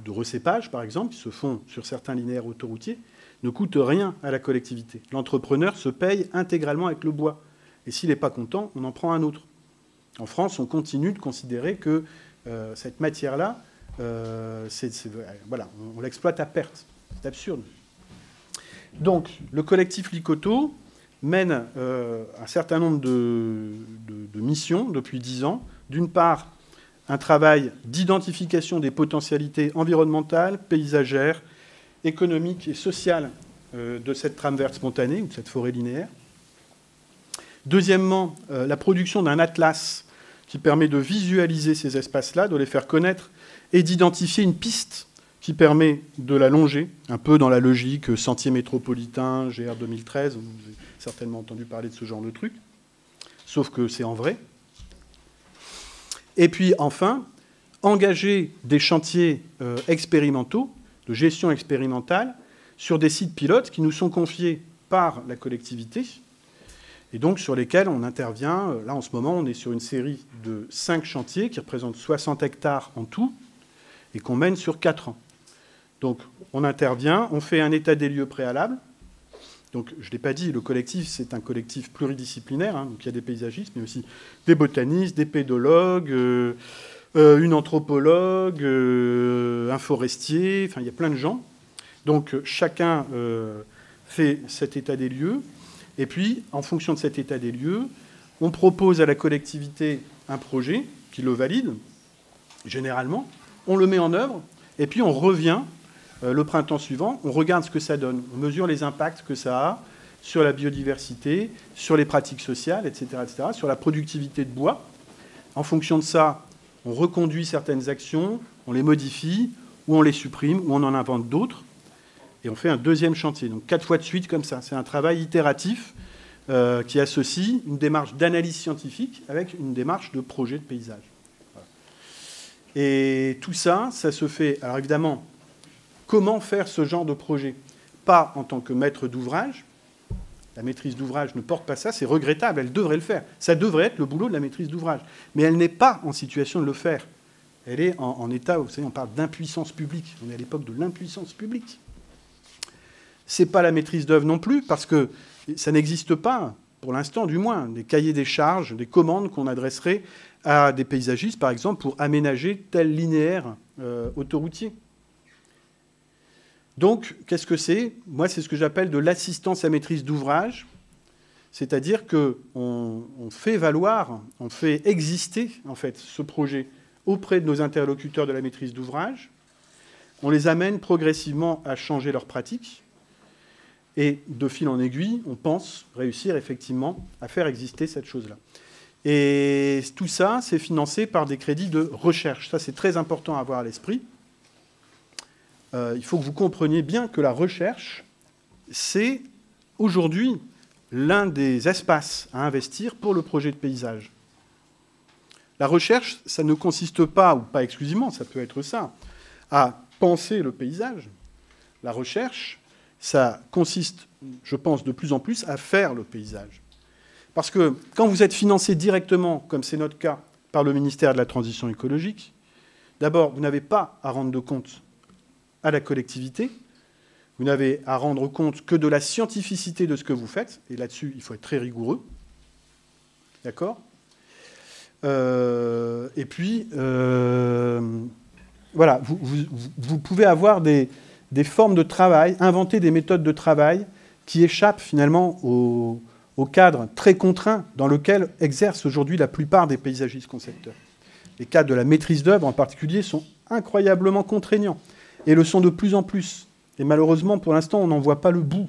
recépage, par exemple, qui se font sur certains linéaires autoroutiers, ne coûtent rien à la collectivité. L'entrepreneur se paye intégralement avec le bois. Et s'il n'est pas content, on en prend un autre. En France, on continue de considérer que euh, cette matière-là, euh, euh, voilà, on, l'exploite à perte. C'est absurde. Donc, le collectif Licoto mène euh, un certain nombre de, missions depuis dix ans. D'une part, un travail d'identification des potentialités environnementales, paysagères, économiques et sociales de cette trame verte spontanée ou de cette forêt linéaire. Deuxièmement, la production d'un atlas qui permet de visualiser ces espaces-là, de les faire connaître et d'identifier une piste qui permet de l'allonger, un peu dans la logique euh, sentier métropolitain, GR 2013, vous avez certainement entendu parler de ce genre de truc, sauf que c'est en vrai. Et puis enfin, engager des chantiers euh, expérimentaux, de gestion expérimentale, sur des sites pilotes qui nous sont confiés par la collectivité, et donc sur lesquels on intervient. Euh, là, en ce moment, on est sur une série de cinq chantiers qui représentent 60 hectares en tout, et qu'on mène sur quatre ans. Donc on intervient, on fait un état des lieux préalable. Donc je ne l'ai pas dit, le collectif, c'est un collectif pluridisciplinaire. Hein. donc il y a des paysagistes, mais aussi des botanistes, des pédologues, euh, euh, une anthropologue, euh, un forestier, enfin il y a plein de gens. Donc chacun fait cet état des lieux. Et puis, en fonction de cet état des lieux, on propose à la collectivité un projet qui le valide, généralement on le met en œuvre, et puis on revient euh, le printemps suivant, on regarde ce que ça donne, on mesure les impacts que ça a sur la biodiversité, sur les pratiques sociales, etc., sur la productivité de bois. En fonction de ça, on reconduit certaines actions, on les modifie, ou on les supprime, ou on en invente d'autres, et on fait un deuxième chantier. Donc quatre fois de suite comme ça. C'est un travail itératif euh, qui associe une démarche d'analyse scientifique avec une démarche de projet de paysage. Et tout ça, ça se fait. Alors évidemment, comment faire ce genre de projet Pas en tant que maître d'ouvrage. La maîtrise d'ouvrage ne porte pas ça, c'est regrettable, elle devrait le faire. Ça devrait être le boulot de la maîtrise d'ouvrage. Mais elle n'est pas en situation de le faire. Elle est en, état, vous savez, on parle d'impuissance publique. On est à l'époque de l'impuissance publique. C'est pas la maîtrise d'œuvre non plus, parce que ça n'existe pas, pour l'instant du moins, des cahiers des charges, des commandes qu'on adresserait à des paysagistes, par exemple, pour aménager tel linéaire euh, autoroutier. Donc, qu'est-ce que c'est Moi, c'est ce que j'appelle de l'assistance à maîtrise d'ouvrage, c'est-à-dire que fait valoir, on fait exister en fait ce projet auprès de nos interlocuteurs de la maîtrise d'ouvrage. On les amène progressivement à changer leurs pratiques. Et de fil en aiguille, on pense réussir effectivement à faire exister cette chose-là. Et tout ça, c'est financé par des crédits de recherche. Ça, c'est très important à avoir à l'esprit. Euh, il faut que vous compreniez bien que la recherche, c'est aujourd'hui l'un des espaces à investir pour le projet de paysage. La recherche, ça ne consiste pas, ou pas exclusivement, ça peut être ça, à penser le paysage. La recherche, ça consiste, je pense, de plus en plus à faire le paysage. Parce que quand vous êtes financé directement, comme c'est notre cas, par le ministère de la Transition écologique, d'abord, vous n'avez pas à rendre de compte à la collectivité, vous n'avez à rendre compte que de la scientificité de ce que vous faites, et là-dessus, il faut être très rigoureux. D'accord euh, Et puis, euh, voilà, vous, pouvez avoir des, des formes de travail, inventer des méthodes de travail qui échappent finalement aux au cadre très contraint dans lequel exercent aujourd'hui la plupart des paysagistes concepteurs. Les cas de la maîtrise d'œuvre en particulier sont incroyablement contraignants et le sont de plus en plus. Et malheureusement, pour l'instant, on n'en voit pas le bout.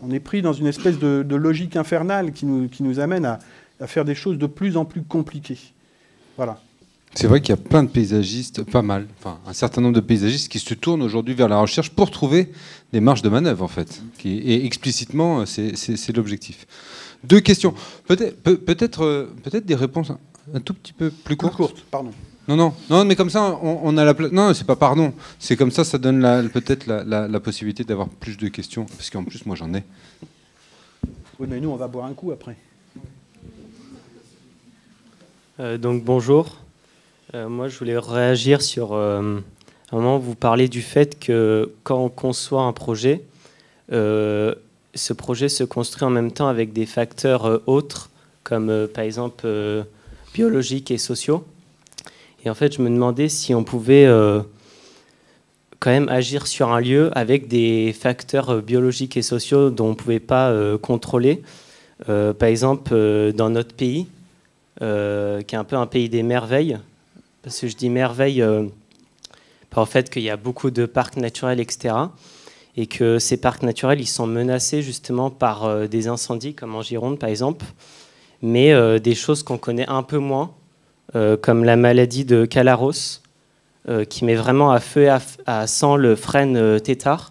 On est pris dans une espèce de, logique infernale qui nous, amène à faire des choses de plus en plus compliquées. Voilà. C'est vrai qu'il y a plein de paysagistes, pas mal, enfin un certain nombre de paysagistes qui se tournent aujourd'hui vers la recherche pour trouver des marges de manœuvre en fait. et explicitement, c'est l'objectif. Deux questions. Peut-être peut, -être, euh, peut -être des réponses un tout petit peu plus courtes. pardon. Non, non, non, mais comme ça, on, a la place. Non, c'est pas pardon. C'est comme ça, ça donne peut-être la, possibilité d'avoir plus de questions. Parce qu'en plus, moi, j'en ai. Oui, mais nous, on va boire un coup après. Euh, donc, bonjour. Euh, moi, je voulais réagir sur euh, un moment vous parlez du fait que quand on conçoit un projet, euh, ce projet se construit en même temps avec des facteurs euh, autres, comme par exemple biologiques et sociaux. Et en fait, je me demandais si on pouvait quand même agir sur un lieu avec des facteurs biologiques et sociaux dont on ne pouvait pas contrôler. par exemple, dans notre pays, qui est un peu un pays des merveilles, parce que je dis merveille euh, par le fait qu'il y a beaucoup de parcs naturels, etc. Et que ces parcs naturels, ils sont menacés justement par euh, des incendies, comme en Gironde par exemple, mais euh, des choses qu'on connaît un peu moins, comme la maladie de Calaros, qui met vraiment à feu et à, sang le frêne tétard,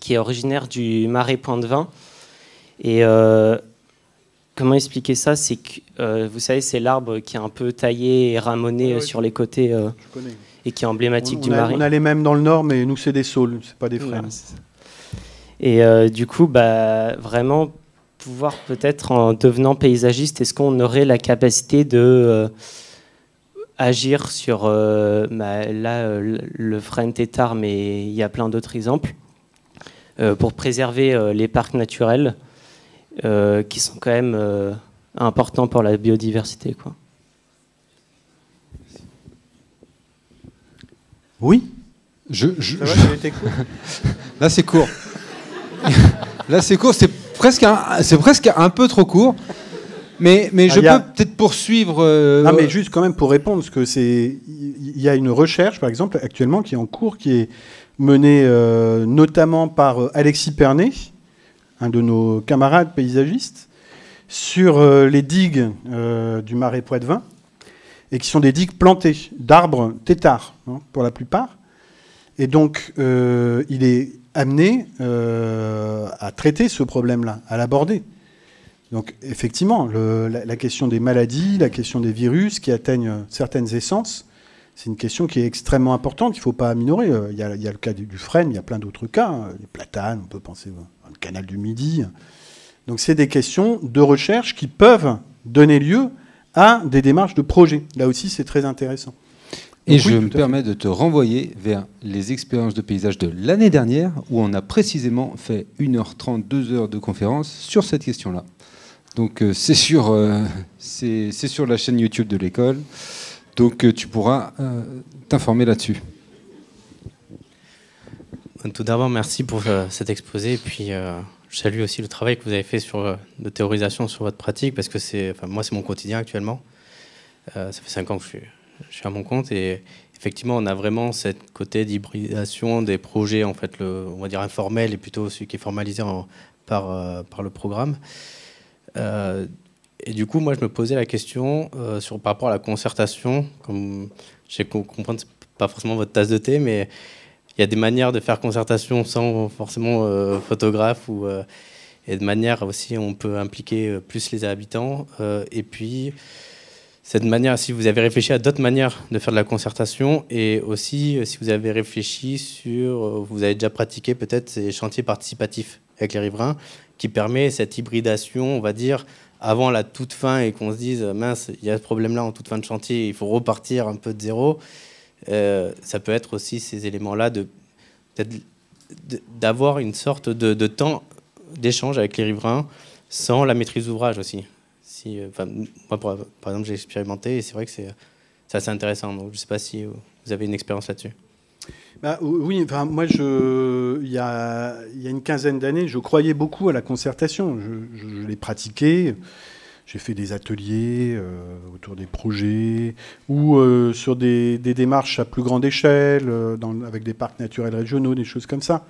qui est originaire du marais Point de Vin. Et Comment expliquer ça C'est que, euh, vous savez, c'est l'arbre qui est un peu taillé et ramonné ah euh, sur les côtés euh, et qui est emblématique du Marais. On a les mêmes dans le Nord, mais nous, c'est des saules, c'est pas des frênes. et du coup, bah, vraiment, pouvoir peut-être, en devenant paysagiste, est-ce qu'on aurait la capacité de agir sur bah, là, le frêne tétard, mais il y a plein d'autres exemples, pour préserver les parcs naturels euh, qui sont quand même euh, importants pour la biodiversité. Quoi. Oui je, Là, c'est court. Là, c'est court. C'est presque, un, presque un peu trop court. Mais, mais ah, je peux peut-être poursuivre. Non, euh, ah, mais juste quand même pour répondre, que c'est, il y a une recherche, par exemple, actuellement, qui est en cours, qui est menée notamment par Alexis Pernet, un de nos camarades paysagistes, sur euh, les digues euh, du marais Poitevin, et qui sont des digues plantées d'arbres têtards, hein, pour la plupart. Et donc, euh, il est amené à traiter ce problème-là, à l'aborder. Donc, effectivement, la, question des maladies, la question des virus qui atteignent certaines essences, c'est une question qui est extrêmement importante, qu'il ne faut pas minorer. Il y, a, le cas du, du il y a plein d'autres cas, les platanes, on peut penser le canal du Midi. Donc c'est des questions de recherche qui peuvent donner lieu à des démarches de projet. Là aussi, c'est très intéressant. Et je me permets de te renvoyer vers les expériences de paysage de l'année dernière, où on a précisément fait 1h30, 2h de conférence sur cette question-là. Donc euh, c'est sur, euh, sur la chaîne YouTube de l'école. Donc euh, tu pourras t'informer là-dessus. Tout d'abord, merci pour euh, cet exposé. Et puis, euh, je salue aussi le travail que vous avez fait sur, euh, de théorisation sur votre pratique, parce que c'est, enfin, moi, c'est mon quotidien actuellement. ça fait cinq ans que je suis, à mon compte. Et effectivement, on a vraiment cette côté d'hybridation des projets, en fait, le, on va dire informel, et plutôt celui qui est formalisé par, par le programme. et du coup, moi, je me posais la question sur, par rapport à la concertation. Comme, je sais qu'on comprend, pas forcément votre tasse de thé, mais il y a des manières de faire concertation sans forcément euh, photographe ou euh, et de manière aussi on peut impliquer euh, plus les habitants et puis cette manière si vous avez réfléchi à d'autres manières de faire de la concertation et aussi si vous avez réfléchi sur vous avez déjà pratiqué peut-être ces chantiers participatifs avec les riverains qui permet cette hybridation on va dire avant la toute fin et qu'on se dise mince il y a ce problème là en toute fin de chantier il faut repartir un peu de zéro euh, ça peut être aussi ces éléments-là de d'avoir une sorte de, temps d'échange avec les riverains sans la maîtrise d'ouvrage aussi. Si, euh, moi, par exemple, j'ai expérimenté et c'est vrai que c'est assez intéressant. Donc, je ne sais pas si vous avez une expérience là-dessus. Bah, oui, enfin, moi, je, il, y a, y a une quinzaine d'années, je croyais beaucoup à la concertation. Je, je l'ai pratiquée j'ai fait des ateliers euh, autour des projets ou euh, sur des, démarches à plus grande échelle, euh, avec des parcs naturels régionaux, des choses comme ça.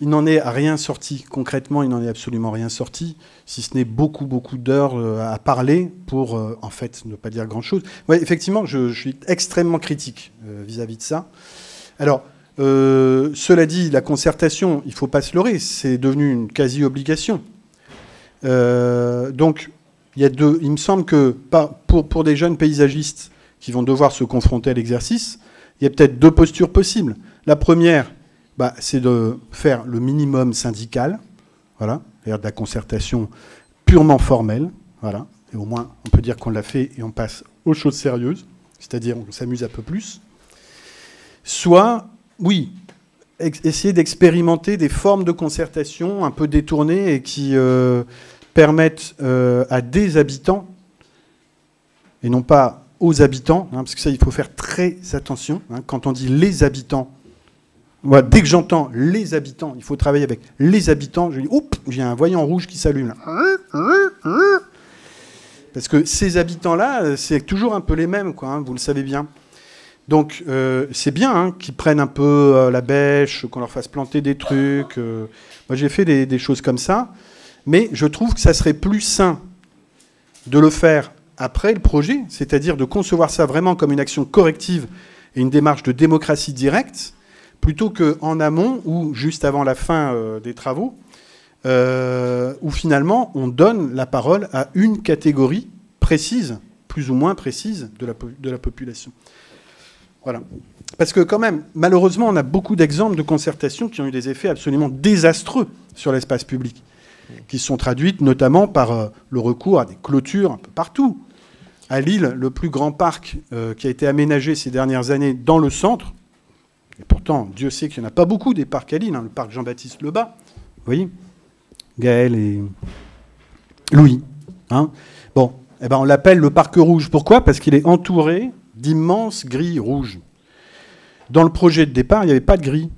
Il n'en est rien sorti. Concrètement, il n'en est absolument rien sorti, si ce n'est beaucoup, beaucoup d'heures à parler pour, en fait, ne pas dire grand-chose. effectivement, je, suis extrêmement critique vis-à-vis de ça. Alors, cela dit, la concertation, il ne faut pas se leurrer, c'est devenu une quasi-obligation. donc, il me semble que pour, pour des jeunes paysagistes qui vont devoir se confronter à l'exercice, il y a peut-être deux postures possibles. La première, bah, c'est de faire le minimum syndical, voilà, c'est-à-dire de la concertation purement formelle, voilà. Et au moins, on peut dire qu'on l'a fait et on passe aux choses sérieuses, c'est-à-dire on s'amuse un peu plus. Soit, oui, essayer d'expérimenter des formes de concertation un peu détournées et qui, euh, permettent euh, à des habitants, et non pas aux habitants, hein, parce que ça, il faut faire très attention. Hein. quand on dit les habitants, moi dès que j'entends les habitants, il faut travailler avec les habitants, je dis, oups, j'ai un voyant rouge qui s'allume. Parce que ces habitants-là, c'est toujours un peu les mêmes, quoi, hein, vous le savez bien. Donc euh, c'est bien qu'ils prennent un peu euh, la bêche, qu'on leur fasse planter des trucs. Moi j'ai fait des, des, choses comme ça. Mais je trouve que ça serait plus sain de le faire après le projet, c'est-à-dire de concevoir ça vraiment comme une action corrective et une démarche de démocratie directe, plutôt qu'en amont ou juste avant la fin euh, des travaux, euh, où finalement on donne la parole à une catégorie précise, plus ou moins précise, de la, de la population. Voilà. Parce que quand même, malheureusement, on a beaucoup d'exemples de concertations qui ont eu des effets absolument désastreux sur l'espace public qui sont traduites notamment par euh, le recours à des clôtures un peu partout. À Lille, le plus grand parc euh, qui a été aménagé ces dernières années dans le centre, et pourtant, Dieu sait qu'il n'y en a pas beaucoup des parcs à Lille, hein, le parc Jean-Baptiste Lebas, vous voyez, Gaël et Louis. Hein. bon, eh ben on l'appelle le parc rouge. Pourquoi Parce qu'il est entouré d'immenses grilles rouges. Dans le projet de départ, il n'y avait pas de grilles.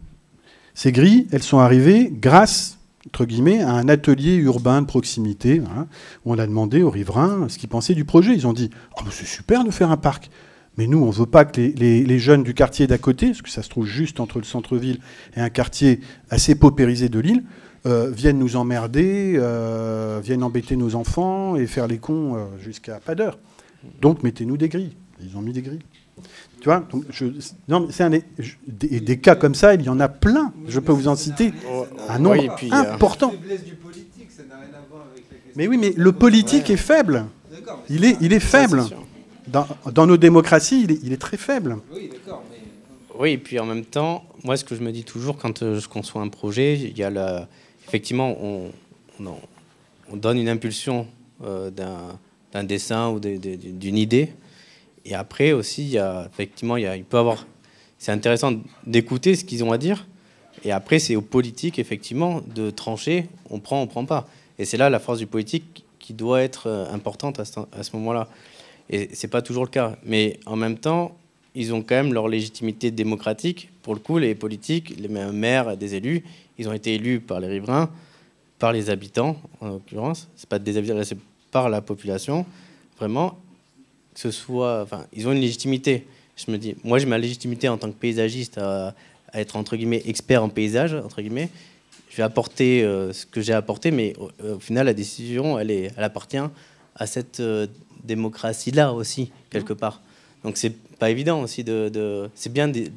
Ces grilles, elles sont arrivées grâce entre guillemets, à un atelier urbain de proximité, hein, où on a demandé aux riverains ce qu'ils pensaient du projet. Ils ont dit oh, c'est super de faire un parc, mais nous, on ne veut pas que les, jeunes du quartier d'à côté, parce que ça se trouve juste entre le centre-ville et un quartier assez paupérisé de l'île, euh, viennent nous emmerder, euh, viennent embêter nos enfants et faire les cons euh, jusqu'à pas d'heure. Donc mettez-nous des grilles. Ils ont mis des grilles. Tu vois, je, non, c'est un, des, cas comme ça, il y en a plein. Je peux vous en citer un nombre puis, important. Mais oui, mais le politique est faible. Il est, il est faible. Dans, nos démocraties, il est, très faible. Oui, et puis en même temps, moi, ce que je me dis toujours quand euh, je conçois un projet, il y a effectivement, on, donne une impulsion euh, d'un dessin ou d'une idée et après aussi, il y effectivement, il, y il peut avoir. C'est intéressant d'écouter ce qu'ils ont à dire. Et après, c'est aux politiques, effectivement, de trancher. On prend, on prend pas. Et c'est là la force du politique qui doit être euh, importante à ce, moment-là. Et c'est pas toujours le cas. Mais en même temps, ils ont quand même leur légitimité démocratique. Pour le coup, les politiques, les maires, des élus, ils ont été élus par les riverains, par les habitants, en l'occurrence. C'est pas des habitants, c'est par la population, vraiment ce soit. Enfin, ils ont une légitimité. Je me dis, moi, j'ai ma légitimité en tant que paysagiste à, être, entre guillemets, expert en paysage, entre guillemets. Je vais apporter euh, ce que j'ai apporté, mais euh, au, final, la décision, elle, est, elle appartient à cette euh, démocratie-là aussi, quelque part. Donc, c'est pas évident aussi de. c'est bien des,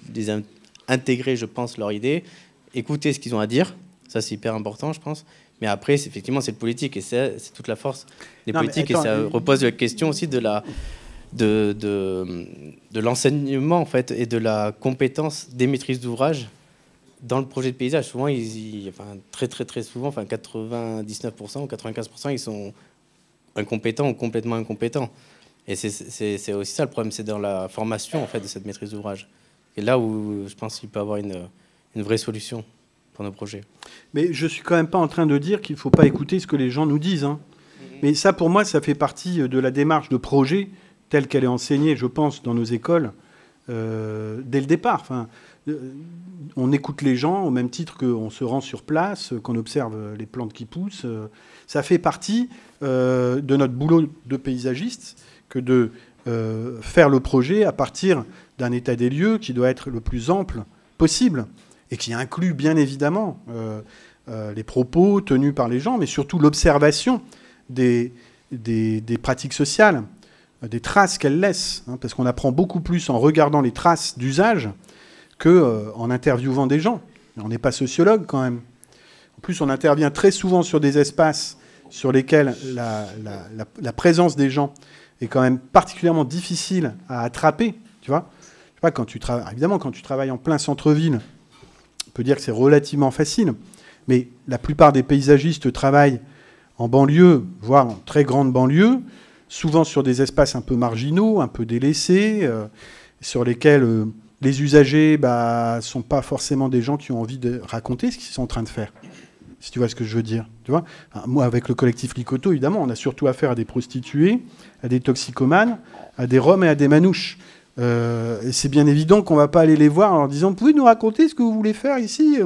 intégrer, je pense, leur idée, écouter ce qu'ils ont à dire. Ça, c'est hyper important, je pense. Mais après, effectivement, c'est le politique et c'est toute la force des politiques. et ça repose la question aussi de la, de, de, l'enseignement en fait et de la compétence des maîtrises d'ouvrage dans le projet de paysage. Souvent, ils, enfin, très très très souvent, enfin 99% ou 95%, ils sont incompétents ou complètement incompétents. Et c'est aussi ça le problème, c'est dans la formation en fait de cette maîtrise d'ouvrage. Et là où je pense qu'il peut avoir une, une vraie solution pour nos projets. Mais je suis quand même pas en train de dire qu'il ne faut pas écouter ce que les gens nous disent. Hein. Mm-hmm. Mais ça, pour moi, ça fait partie de la démarche de projet telle qu'elle est enseignée, je pense, dans nos écoles, euh, dès le départ. Enfin, euh, on écoute les gens au même titre qu'on se rend sur place, qu'on observe les plantes qui poussent. Ça fait partie euh, de notre boulot de paysagiste que de faire le projet à partir d'un état des lieux qui doit être le plus ample possible et qui inclut bien évidemment les propos tenus par les gens, mais surtout l'observation des, des, des, pratiques sociales. Euh, des traces qu'elle laisse, hein, parce qu'on apprend beaucoup plus en regardant les traces d'usage qu'en euh, en interviewant des gens. On n'est pas sociologue quand même. En plus, on intervient très souvent sur des espaces sur lesquels la, présence des gens est quand même particulièrement difficile à attraper. Tu vois quand tu Évidemment, quand tu travailles en plein centre-ville, on peut dire que c'est relativement facile, mais la plupart des paysagistes travaillent en banlieue, voire en très grande banlieue, souvent sur des espaces un peu marginaux, un peu délaissés, euh, sur lesquels euh, les usagers ne bah, sont pas forcément des gens qui ont envie de raconter ce qu'ils sont en train de faire. Si tu vois ce que je veux dire. Tu vois moi, avec le collectif Licoto, évidemment, on a surtout affaire à des prostituées, à des toxicomanes, à des roms et à des manouches. Euh, et c'est bien évident qu'on ne va pas aller les voir en leur disant Pouvez Pouvez-vous nous raconter ce que vous voulez faire ici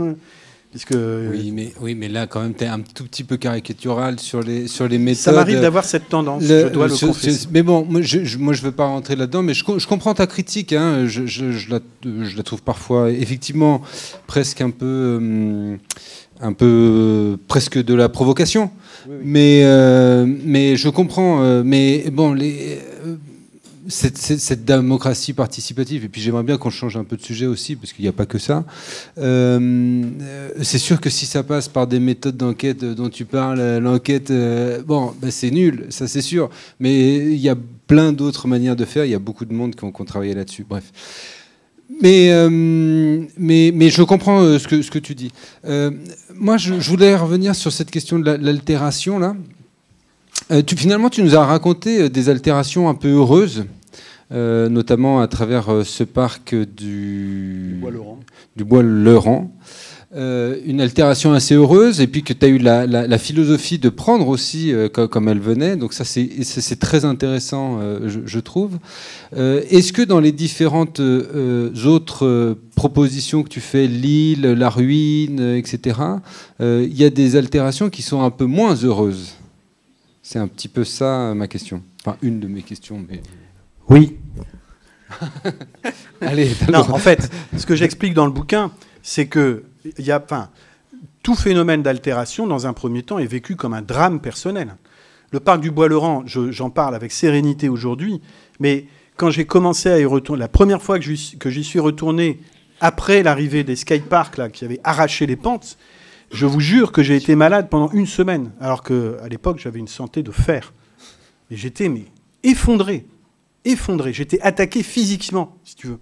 euh, oui, mais, oui, mais là, quand même, tu es un tout petit peu caricatural sur les, sur les méthodes. Ça m'arrive d'avoir cette tendance, je dois le confesser. Mais bon, moi, je ne veux pas rentrer là-dedans, mais je, comprends ta critique. Hein, je, je, la, trouve parfois, effectivement, presque un peu... Euh, un peu presque de la provocation. Mais, euh, mais je comprends. mais bon, les, cette, démocratie participative, et puis j'aimerais bien qu'on change un peu de sujet aussi, parce qu'il n'y a pas que ça. Euh, euh, c'est sûr que si ça passe par des méthodes d'enquête dont tu parles, euh, l'enquête, bon, ben, c'est nul, ça c'est sûr. Mais il y a plein d'autres manières de faire. Il y a beaucoup de monde qui ont, travaillé là-dessus. Bref. Mais, mais, je comprends ce, que, ce que tu dis. moi, je, voulais revenir sur cette question de l'altération. là. Tu, finalement, tu nous as raconté des altérations un peu heureuses. Euh, notamment à travers euh, ce parc du, du bois Laurent. Euh, une altération assez heureuse, et puis que tu as eu la, philosophie de prendre aussi comme, elle venait. Donc ça, c'est très intéressant, je, je, trouve. Est-ce que dans les différentes autres propositions que tu fais, l'île, la ruine, etc., il y a des altérations qui sont un peu moins heureuses C'est un petit peu ça ma question. Enfin, une de mes questions, mais... Oui. Allez, non, en fait, ce que j'explique dans le bouquin, c'est que y a, tout phénomène d'altération, dans un premier temps, est vécu comme un drame personnel. Le parc du Bois-Laurent, j'en parle avec sérénité aujourd'hui, mais quand j'ai commencé à y retourner, la première fois que j'y suis retourné après l'arrivée des skateparks là, qui avaient arraché les pentes, je vous jure que j'ai été malade pendant une semaine, alors que à l'époque j'avais une santé de fer. Et j'étais effondré effondré, j'étais attaqué physiquement, si tu veux.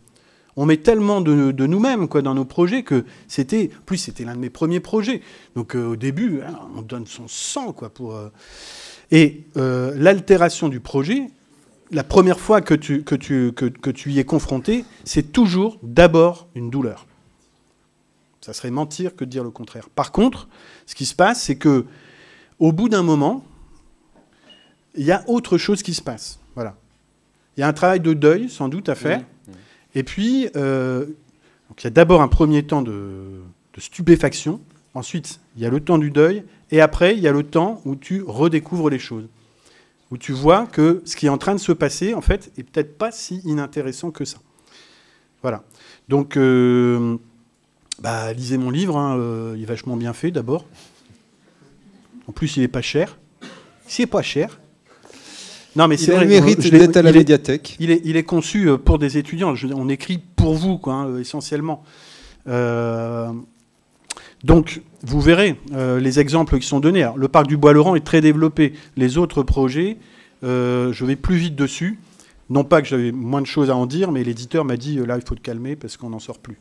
On met tellement de, nous-mêmes quoi dans nos projets que c'était, plus c'était l'un de mes premiers projets. Donc euh, au début, hein, on donne son sang quoi pour. Euh, et euh, l'altération du projet, la première fois que tu, que tu, que, que tu y es confronté, c'est toujours d'abord une douleur. Ça serait mentir que de dire le contraire. Par contre, ce qui se passe, c'est que au bout d'un moment, il y a autre chose qui se passe. Voilà. Il y a un travail de deuil, sans doute, à faire. Et puis, euh, il y a d'abord un premier temps de, stupéfaction. Ensuite, il y a le temps du deuil. Et après, il y a le temps où tu redécouvres les choses. Où tu vois que ce qui est en train de se passer, en fait, est peut-être pas si inintéressant que ça. Voilà. Donc, euh, bah, lisez mon livre. Hein. Euh, il est vachement bien fait, d'abord. En plus, il n'est pas cher. S'il n'est pas cher, non, mais c'est mérite à la il médiathèque. Est, il, est, conçu euh, pour des étudiants. on écrit pour vous, quoi, hein, essentiellement. Euh, donc, vous verrez euh, les exemples qui sont donnés. le parc du Bois-Laurent est très développé. Les autres projets, je vais plus vite dessus. Non pas que j'avais moins de choses à en dire, mais l'éditeur m'a dit là, il faut te calmer parce qu'on n'en sort plus.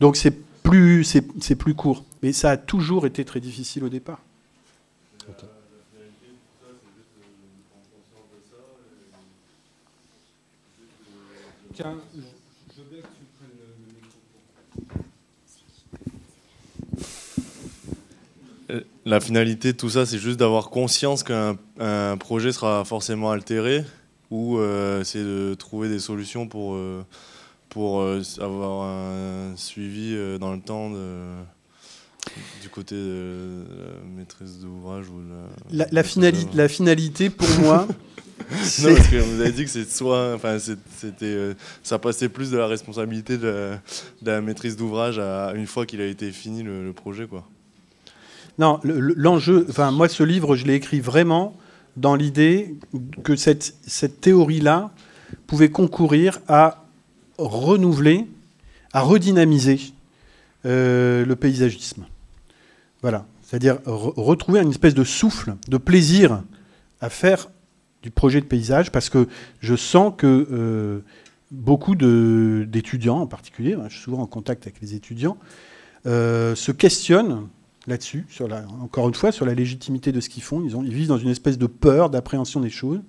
Donc, c'est plus, c'est plus court. Mais ça a toujours été très difficile au départ. La finalité de tout ça, c'est juste d'avoir conscience qu'un projet sera forcément altéré ou euh, c'est de trouver des solutions pour, euh, pour euh, avoir un suivi dans le temps de, du côté de la maîtrise d'ouvrage ou euh, la, finalité pour moi. non, parce que vous avez dit que c'est soit, enfin, c'était, euh, ça passait plus de la responsabilité de la, maîtrise d'ouvrage à une fois qu'il a été fini le, projet, quoi. Non, l'enjeu, enfin, moi, ce livre, je l'ai écrit vraiment dans l'idée que cette, cette théorie-là pouvait concourir à renouveler, à redynamiser euh, le paysagisme. Voilà. C'est-à-dire retrouver une espèce de souffle, de plaisir à faire du projet de paysage, parce que je sens que euh, beaucoup d'étudiants en particulier, hein, je suis souvent en contact avec les étudiants, euh, se questionnent là-dessus, encore une fois, sur la légitimité de ce qu'ils font. Ils, vivent dans une espèce de peur, d'appréhension des choses.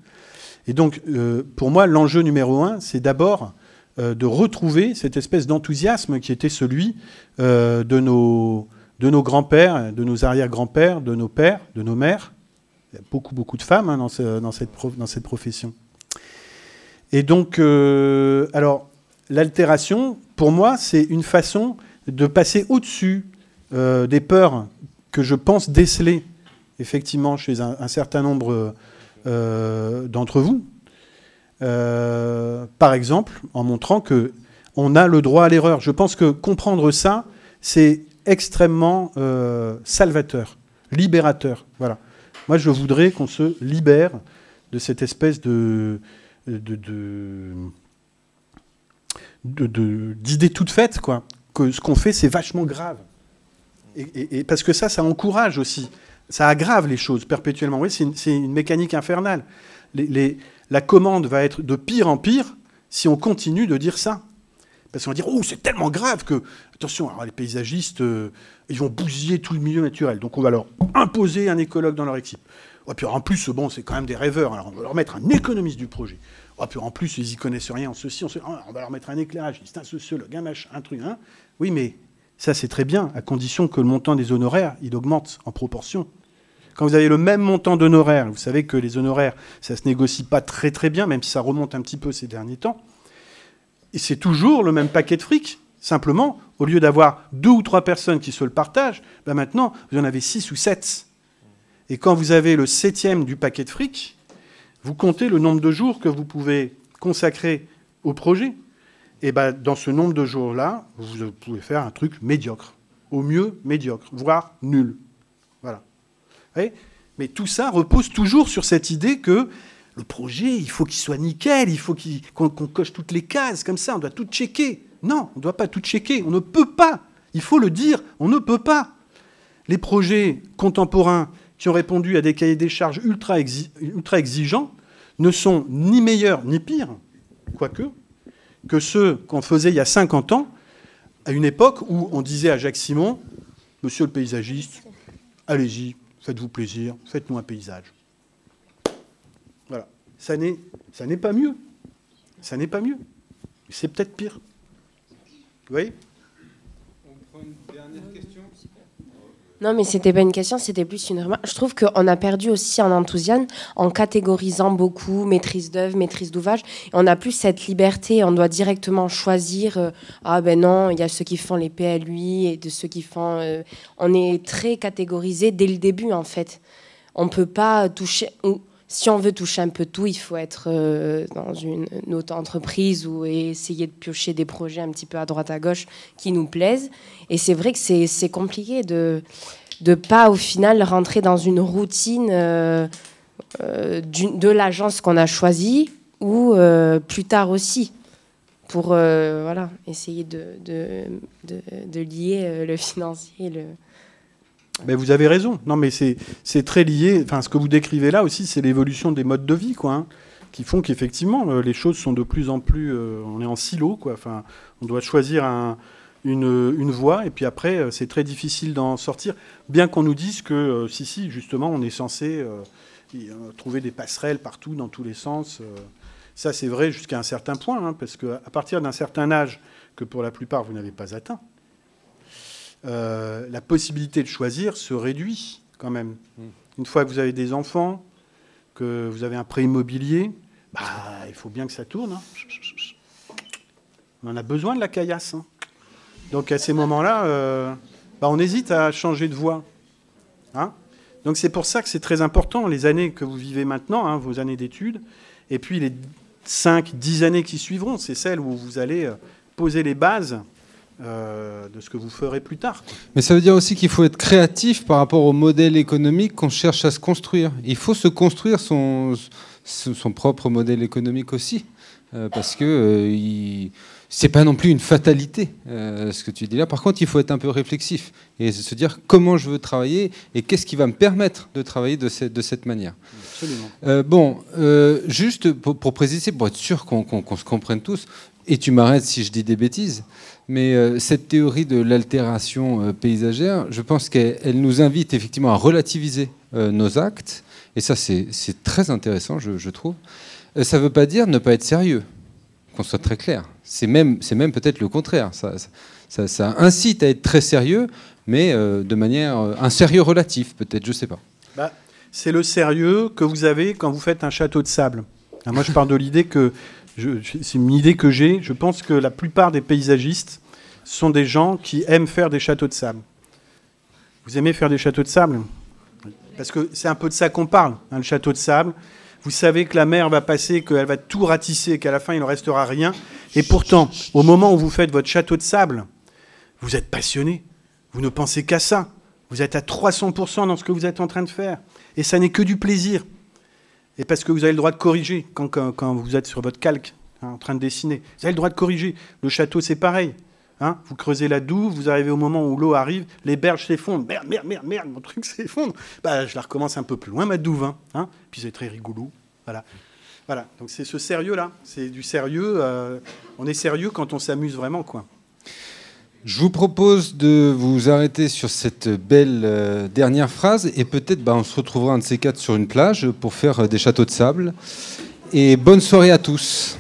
Et donc, euh, pour moi, l'enjeu numéro un, c'est d'abord de retrouver cette espèce d'enthousiasme qui était celui de nos de nos grands-pères, de nos arrière-grands-pères, de nos pères, de nos mères. Il y a beaucoup, beaucoup de femmes hein, dans, cette profession. Et donc, euh, alors, l'altération, pour moi, c'est une façon de passer au-dessus euh, des peurs que je pense déceler, effectivement, chez un, certain nombre euh, d'entre vous. par exemple, en montrant que on a le droit à l'erreur. Je pense que comprendre ça, c'est extrêmement euh, salvateur, libérateur. Voilà. Moi, je voudrais qu'on se libère de cette espèce de, de, d'idée toute faite, quoi. Que ce qu'on fait, c'est vachement grave. Et, parce que ça, ça encourage aussi. Ça aggrave les choses perpétuellement. Oui, c'est une, mécanique infernale. la commande va être de pire en pire si on continue de dire ça. Parce qu'on va dire, oh, c'est tellement grave que, attention, les paysagistes, euh, ils vont bousiller tout le milieu naturel. Donc on va leur imposer un écologue dans leur équipe. Et oh, puis en plus, bon, c'est quand même des rêveurs. on va leur mettre un économiste du projet. Et oh, puis en plus, ils y connaissent rien en ceci, oh, On va leur mettre un éclairagiste, un sociologue, un machin, un truc. Hein. Oui, mais ça, c'est très bien, à condition que le montant des honoraires, il augmente en proportion. Quand vous avez le même montant d'honoraires, vous savez que les honoraires, ça se négocie pas très très bien, même si ça remonte un petit peu ces derniers temps. Et c'est toujours le même paquet de fric. Simplement, au lieu d'avoir deux ou trois personnes qui se le partagent, ben maintenant, vous en avez six ou sept. Et quand vous avez le septième du paquet de fric, vous comptez le nombre de jours que vous pouvez consacrer au projet. Et ben, dans ce nombre de jours-là, vous pouvez faire un truc médiocre. Au mieux, médiocre, voire nul. Voilà. Vous Mais tout ça repose toujours sur cette idée que le projet, il faut qu'il soit nickel, il faut qu'on coche toutes les cases, comme ça, on doit tout checker. Non, on ne doit pas tout checker, on ne peut pas. Il faut le dire, on ne peut pas. Les projets contemporains qui ont répondu à des cahiers des charges ultra, ultra exigeants ne sont ni meilleurs ni pires, quoique, que ceux qu'on faisait il y a 50 ans, à une époque où on disait à Jacques Simon, Monsieur le paysagiste, allez-y, faites-vous plaisir, faites-nous un paysage ça n'est pas mieux. Ça n'est pas mieux. C'est peut-être pire. Vous voyez On prend une dernière question. Non, mais c'était pas une question, c'était plus une remarque. Je trouve qu'on a perdu aussi en enthousiasme en catégorisant beaucoup maîtrise d'œuvre, maîtrise d'ouvrage. On n'a plus cette liberté, on doit directement choisir. Euh, ah ben non, il y a ceux qui font les PLUI et de ceux qui font. Euh, on est très catégorisé dès le début en fait. On peut pas toucher si on veut toucher un peu tout, il faut être euh, dans une, autre entreprise ou essayer de piocher des projets un petit peu à droite à gauche qui nous plaisent. Et c'est vrai que c'est compliqué de ne pas au final rentrer dans une routine euh, euh, de l'agence qu'on a choisie ou plus tard aussi pour voilà essayer de, de, de lier le financier le, vous avez raison. Non, mais c'est très lié. Enfin, ce que vous décrivez là aussi, c'est l'évolution des modes de vie, quoi, hein, qui font qu'effectivement, euh, les choses sont de plus en plus. Euh, on est en silo, quoi. Enfin, on doit choisir une, voie, et puis après, euh, c'est très difficile d'en sortir. Bien qu'on nous dise que, si, si, justement, on est censé trouver des passerelles partout, dans tous les sens. ça, c'est vrai jusqu'à un certain point, hein, parce qu'à partir d'un certain âge que pour la plupart vous n'avez pas atteint, euh, la possibilité de choisir se réduit quand même. Hmm. Une fois que vous avez des enfants, que vous avez un prêt immobilier, bah, il faut bien que ça tourne. Hein. On en a besoin de la caillasse. Hein. Donc à ces moments-là, euh, bah, on hésite à changer de voie. Hein. Donc c'est pour ça que c'est très important, les années que vous vivez maintenant, vos années d'études, et puis les 5, 10 années qui suivront, c'est celles où vous allez euh, poser les bases euh, de ce que vous ferez plus tard. Mais ça veut dire aussi qu'il faut être créatif par rapport au modèle économique qu'on cherche à se construire. Il faut se construire son, propre modèle économique aussi, euh, parce que euh, c'est pas non plus une fatalité ce que tu dis là. Par contre, il faut être un peu réflexif et se dire comment je veux travailler et qu'est-ce qui va me permettre de travailler de cette, manière. Absolument. bon, juste pour, préciser, pour être sûr qu'on se comprenne tous, et tu m'arrêtes si je dis des bêtises. Mais euh, cette théorie de l'altération euh, paysagère, je pense qu'elle nous invite effectivement à relativiser euh, nos actes. Et ça, c'est très intéressant, je, trouve. ça ne veut pas dire ne pas être sérieux, qu'on soit très clair. C'est même, même peut-être le contraire. Ça, ça, incite à être très sérieux, mais de manière. un sérieux relatif, peut-être, je ne sais pas. Bah, c'est le sérieux que vous avez quand vous faites un château de sable. Ah, moi, je pars de l'idée que c'est une idée que j'ai. Je pense que la plupart des paysagistes sont des gens qui aiment faire des châteaux de sable. Vous aimez faire des châteaux de sable Parce que c'est un peu de ça qu'on parle, hein, le château de sable. Vous savez que la mer va passer, qu'elle va tout ratisser, qu'à la fin, il ne restera rien. Et pourtant, au moment où vous faites votre château de sable, vous êtes passionné. Vous ne pensez qu'à ça. Vous êtes à 300% dans ce que vous êtes en train de faire. Et ça n'est que du plaisir et parce que vous avez le droit de corriger quand, vous êtes sur votre calque hein, en train de dessiner. Vous avez le droit de corriger. Le château, c'est pareil. Hein. vous creusez la douve, vous arrivez au moment où l'eau arrive, les berges s'effondrent. Merde, merde, merde, merde, mon truc s'effondre. Bah, je la recommence un peu plus loin, ma douve. Hein, hein, Puis c'est très rigolo. Voilà. Voilà. Donc c'est ce sérieux-là. C'est du sérieux. Euh, on est sérieux quand on s'amuse vraiment, quoi. Je vous propose de vous arrêter sur cette belle euh, dernière phrase et peut-être bah, on se retrouvera un de ces quatre sur une plage pour faire euh, des châteaux de sable. Et bonne soirée à tous.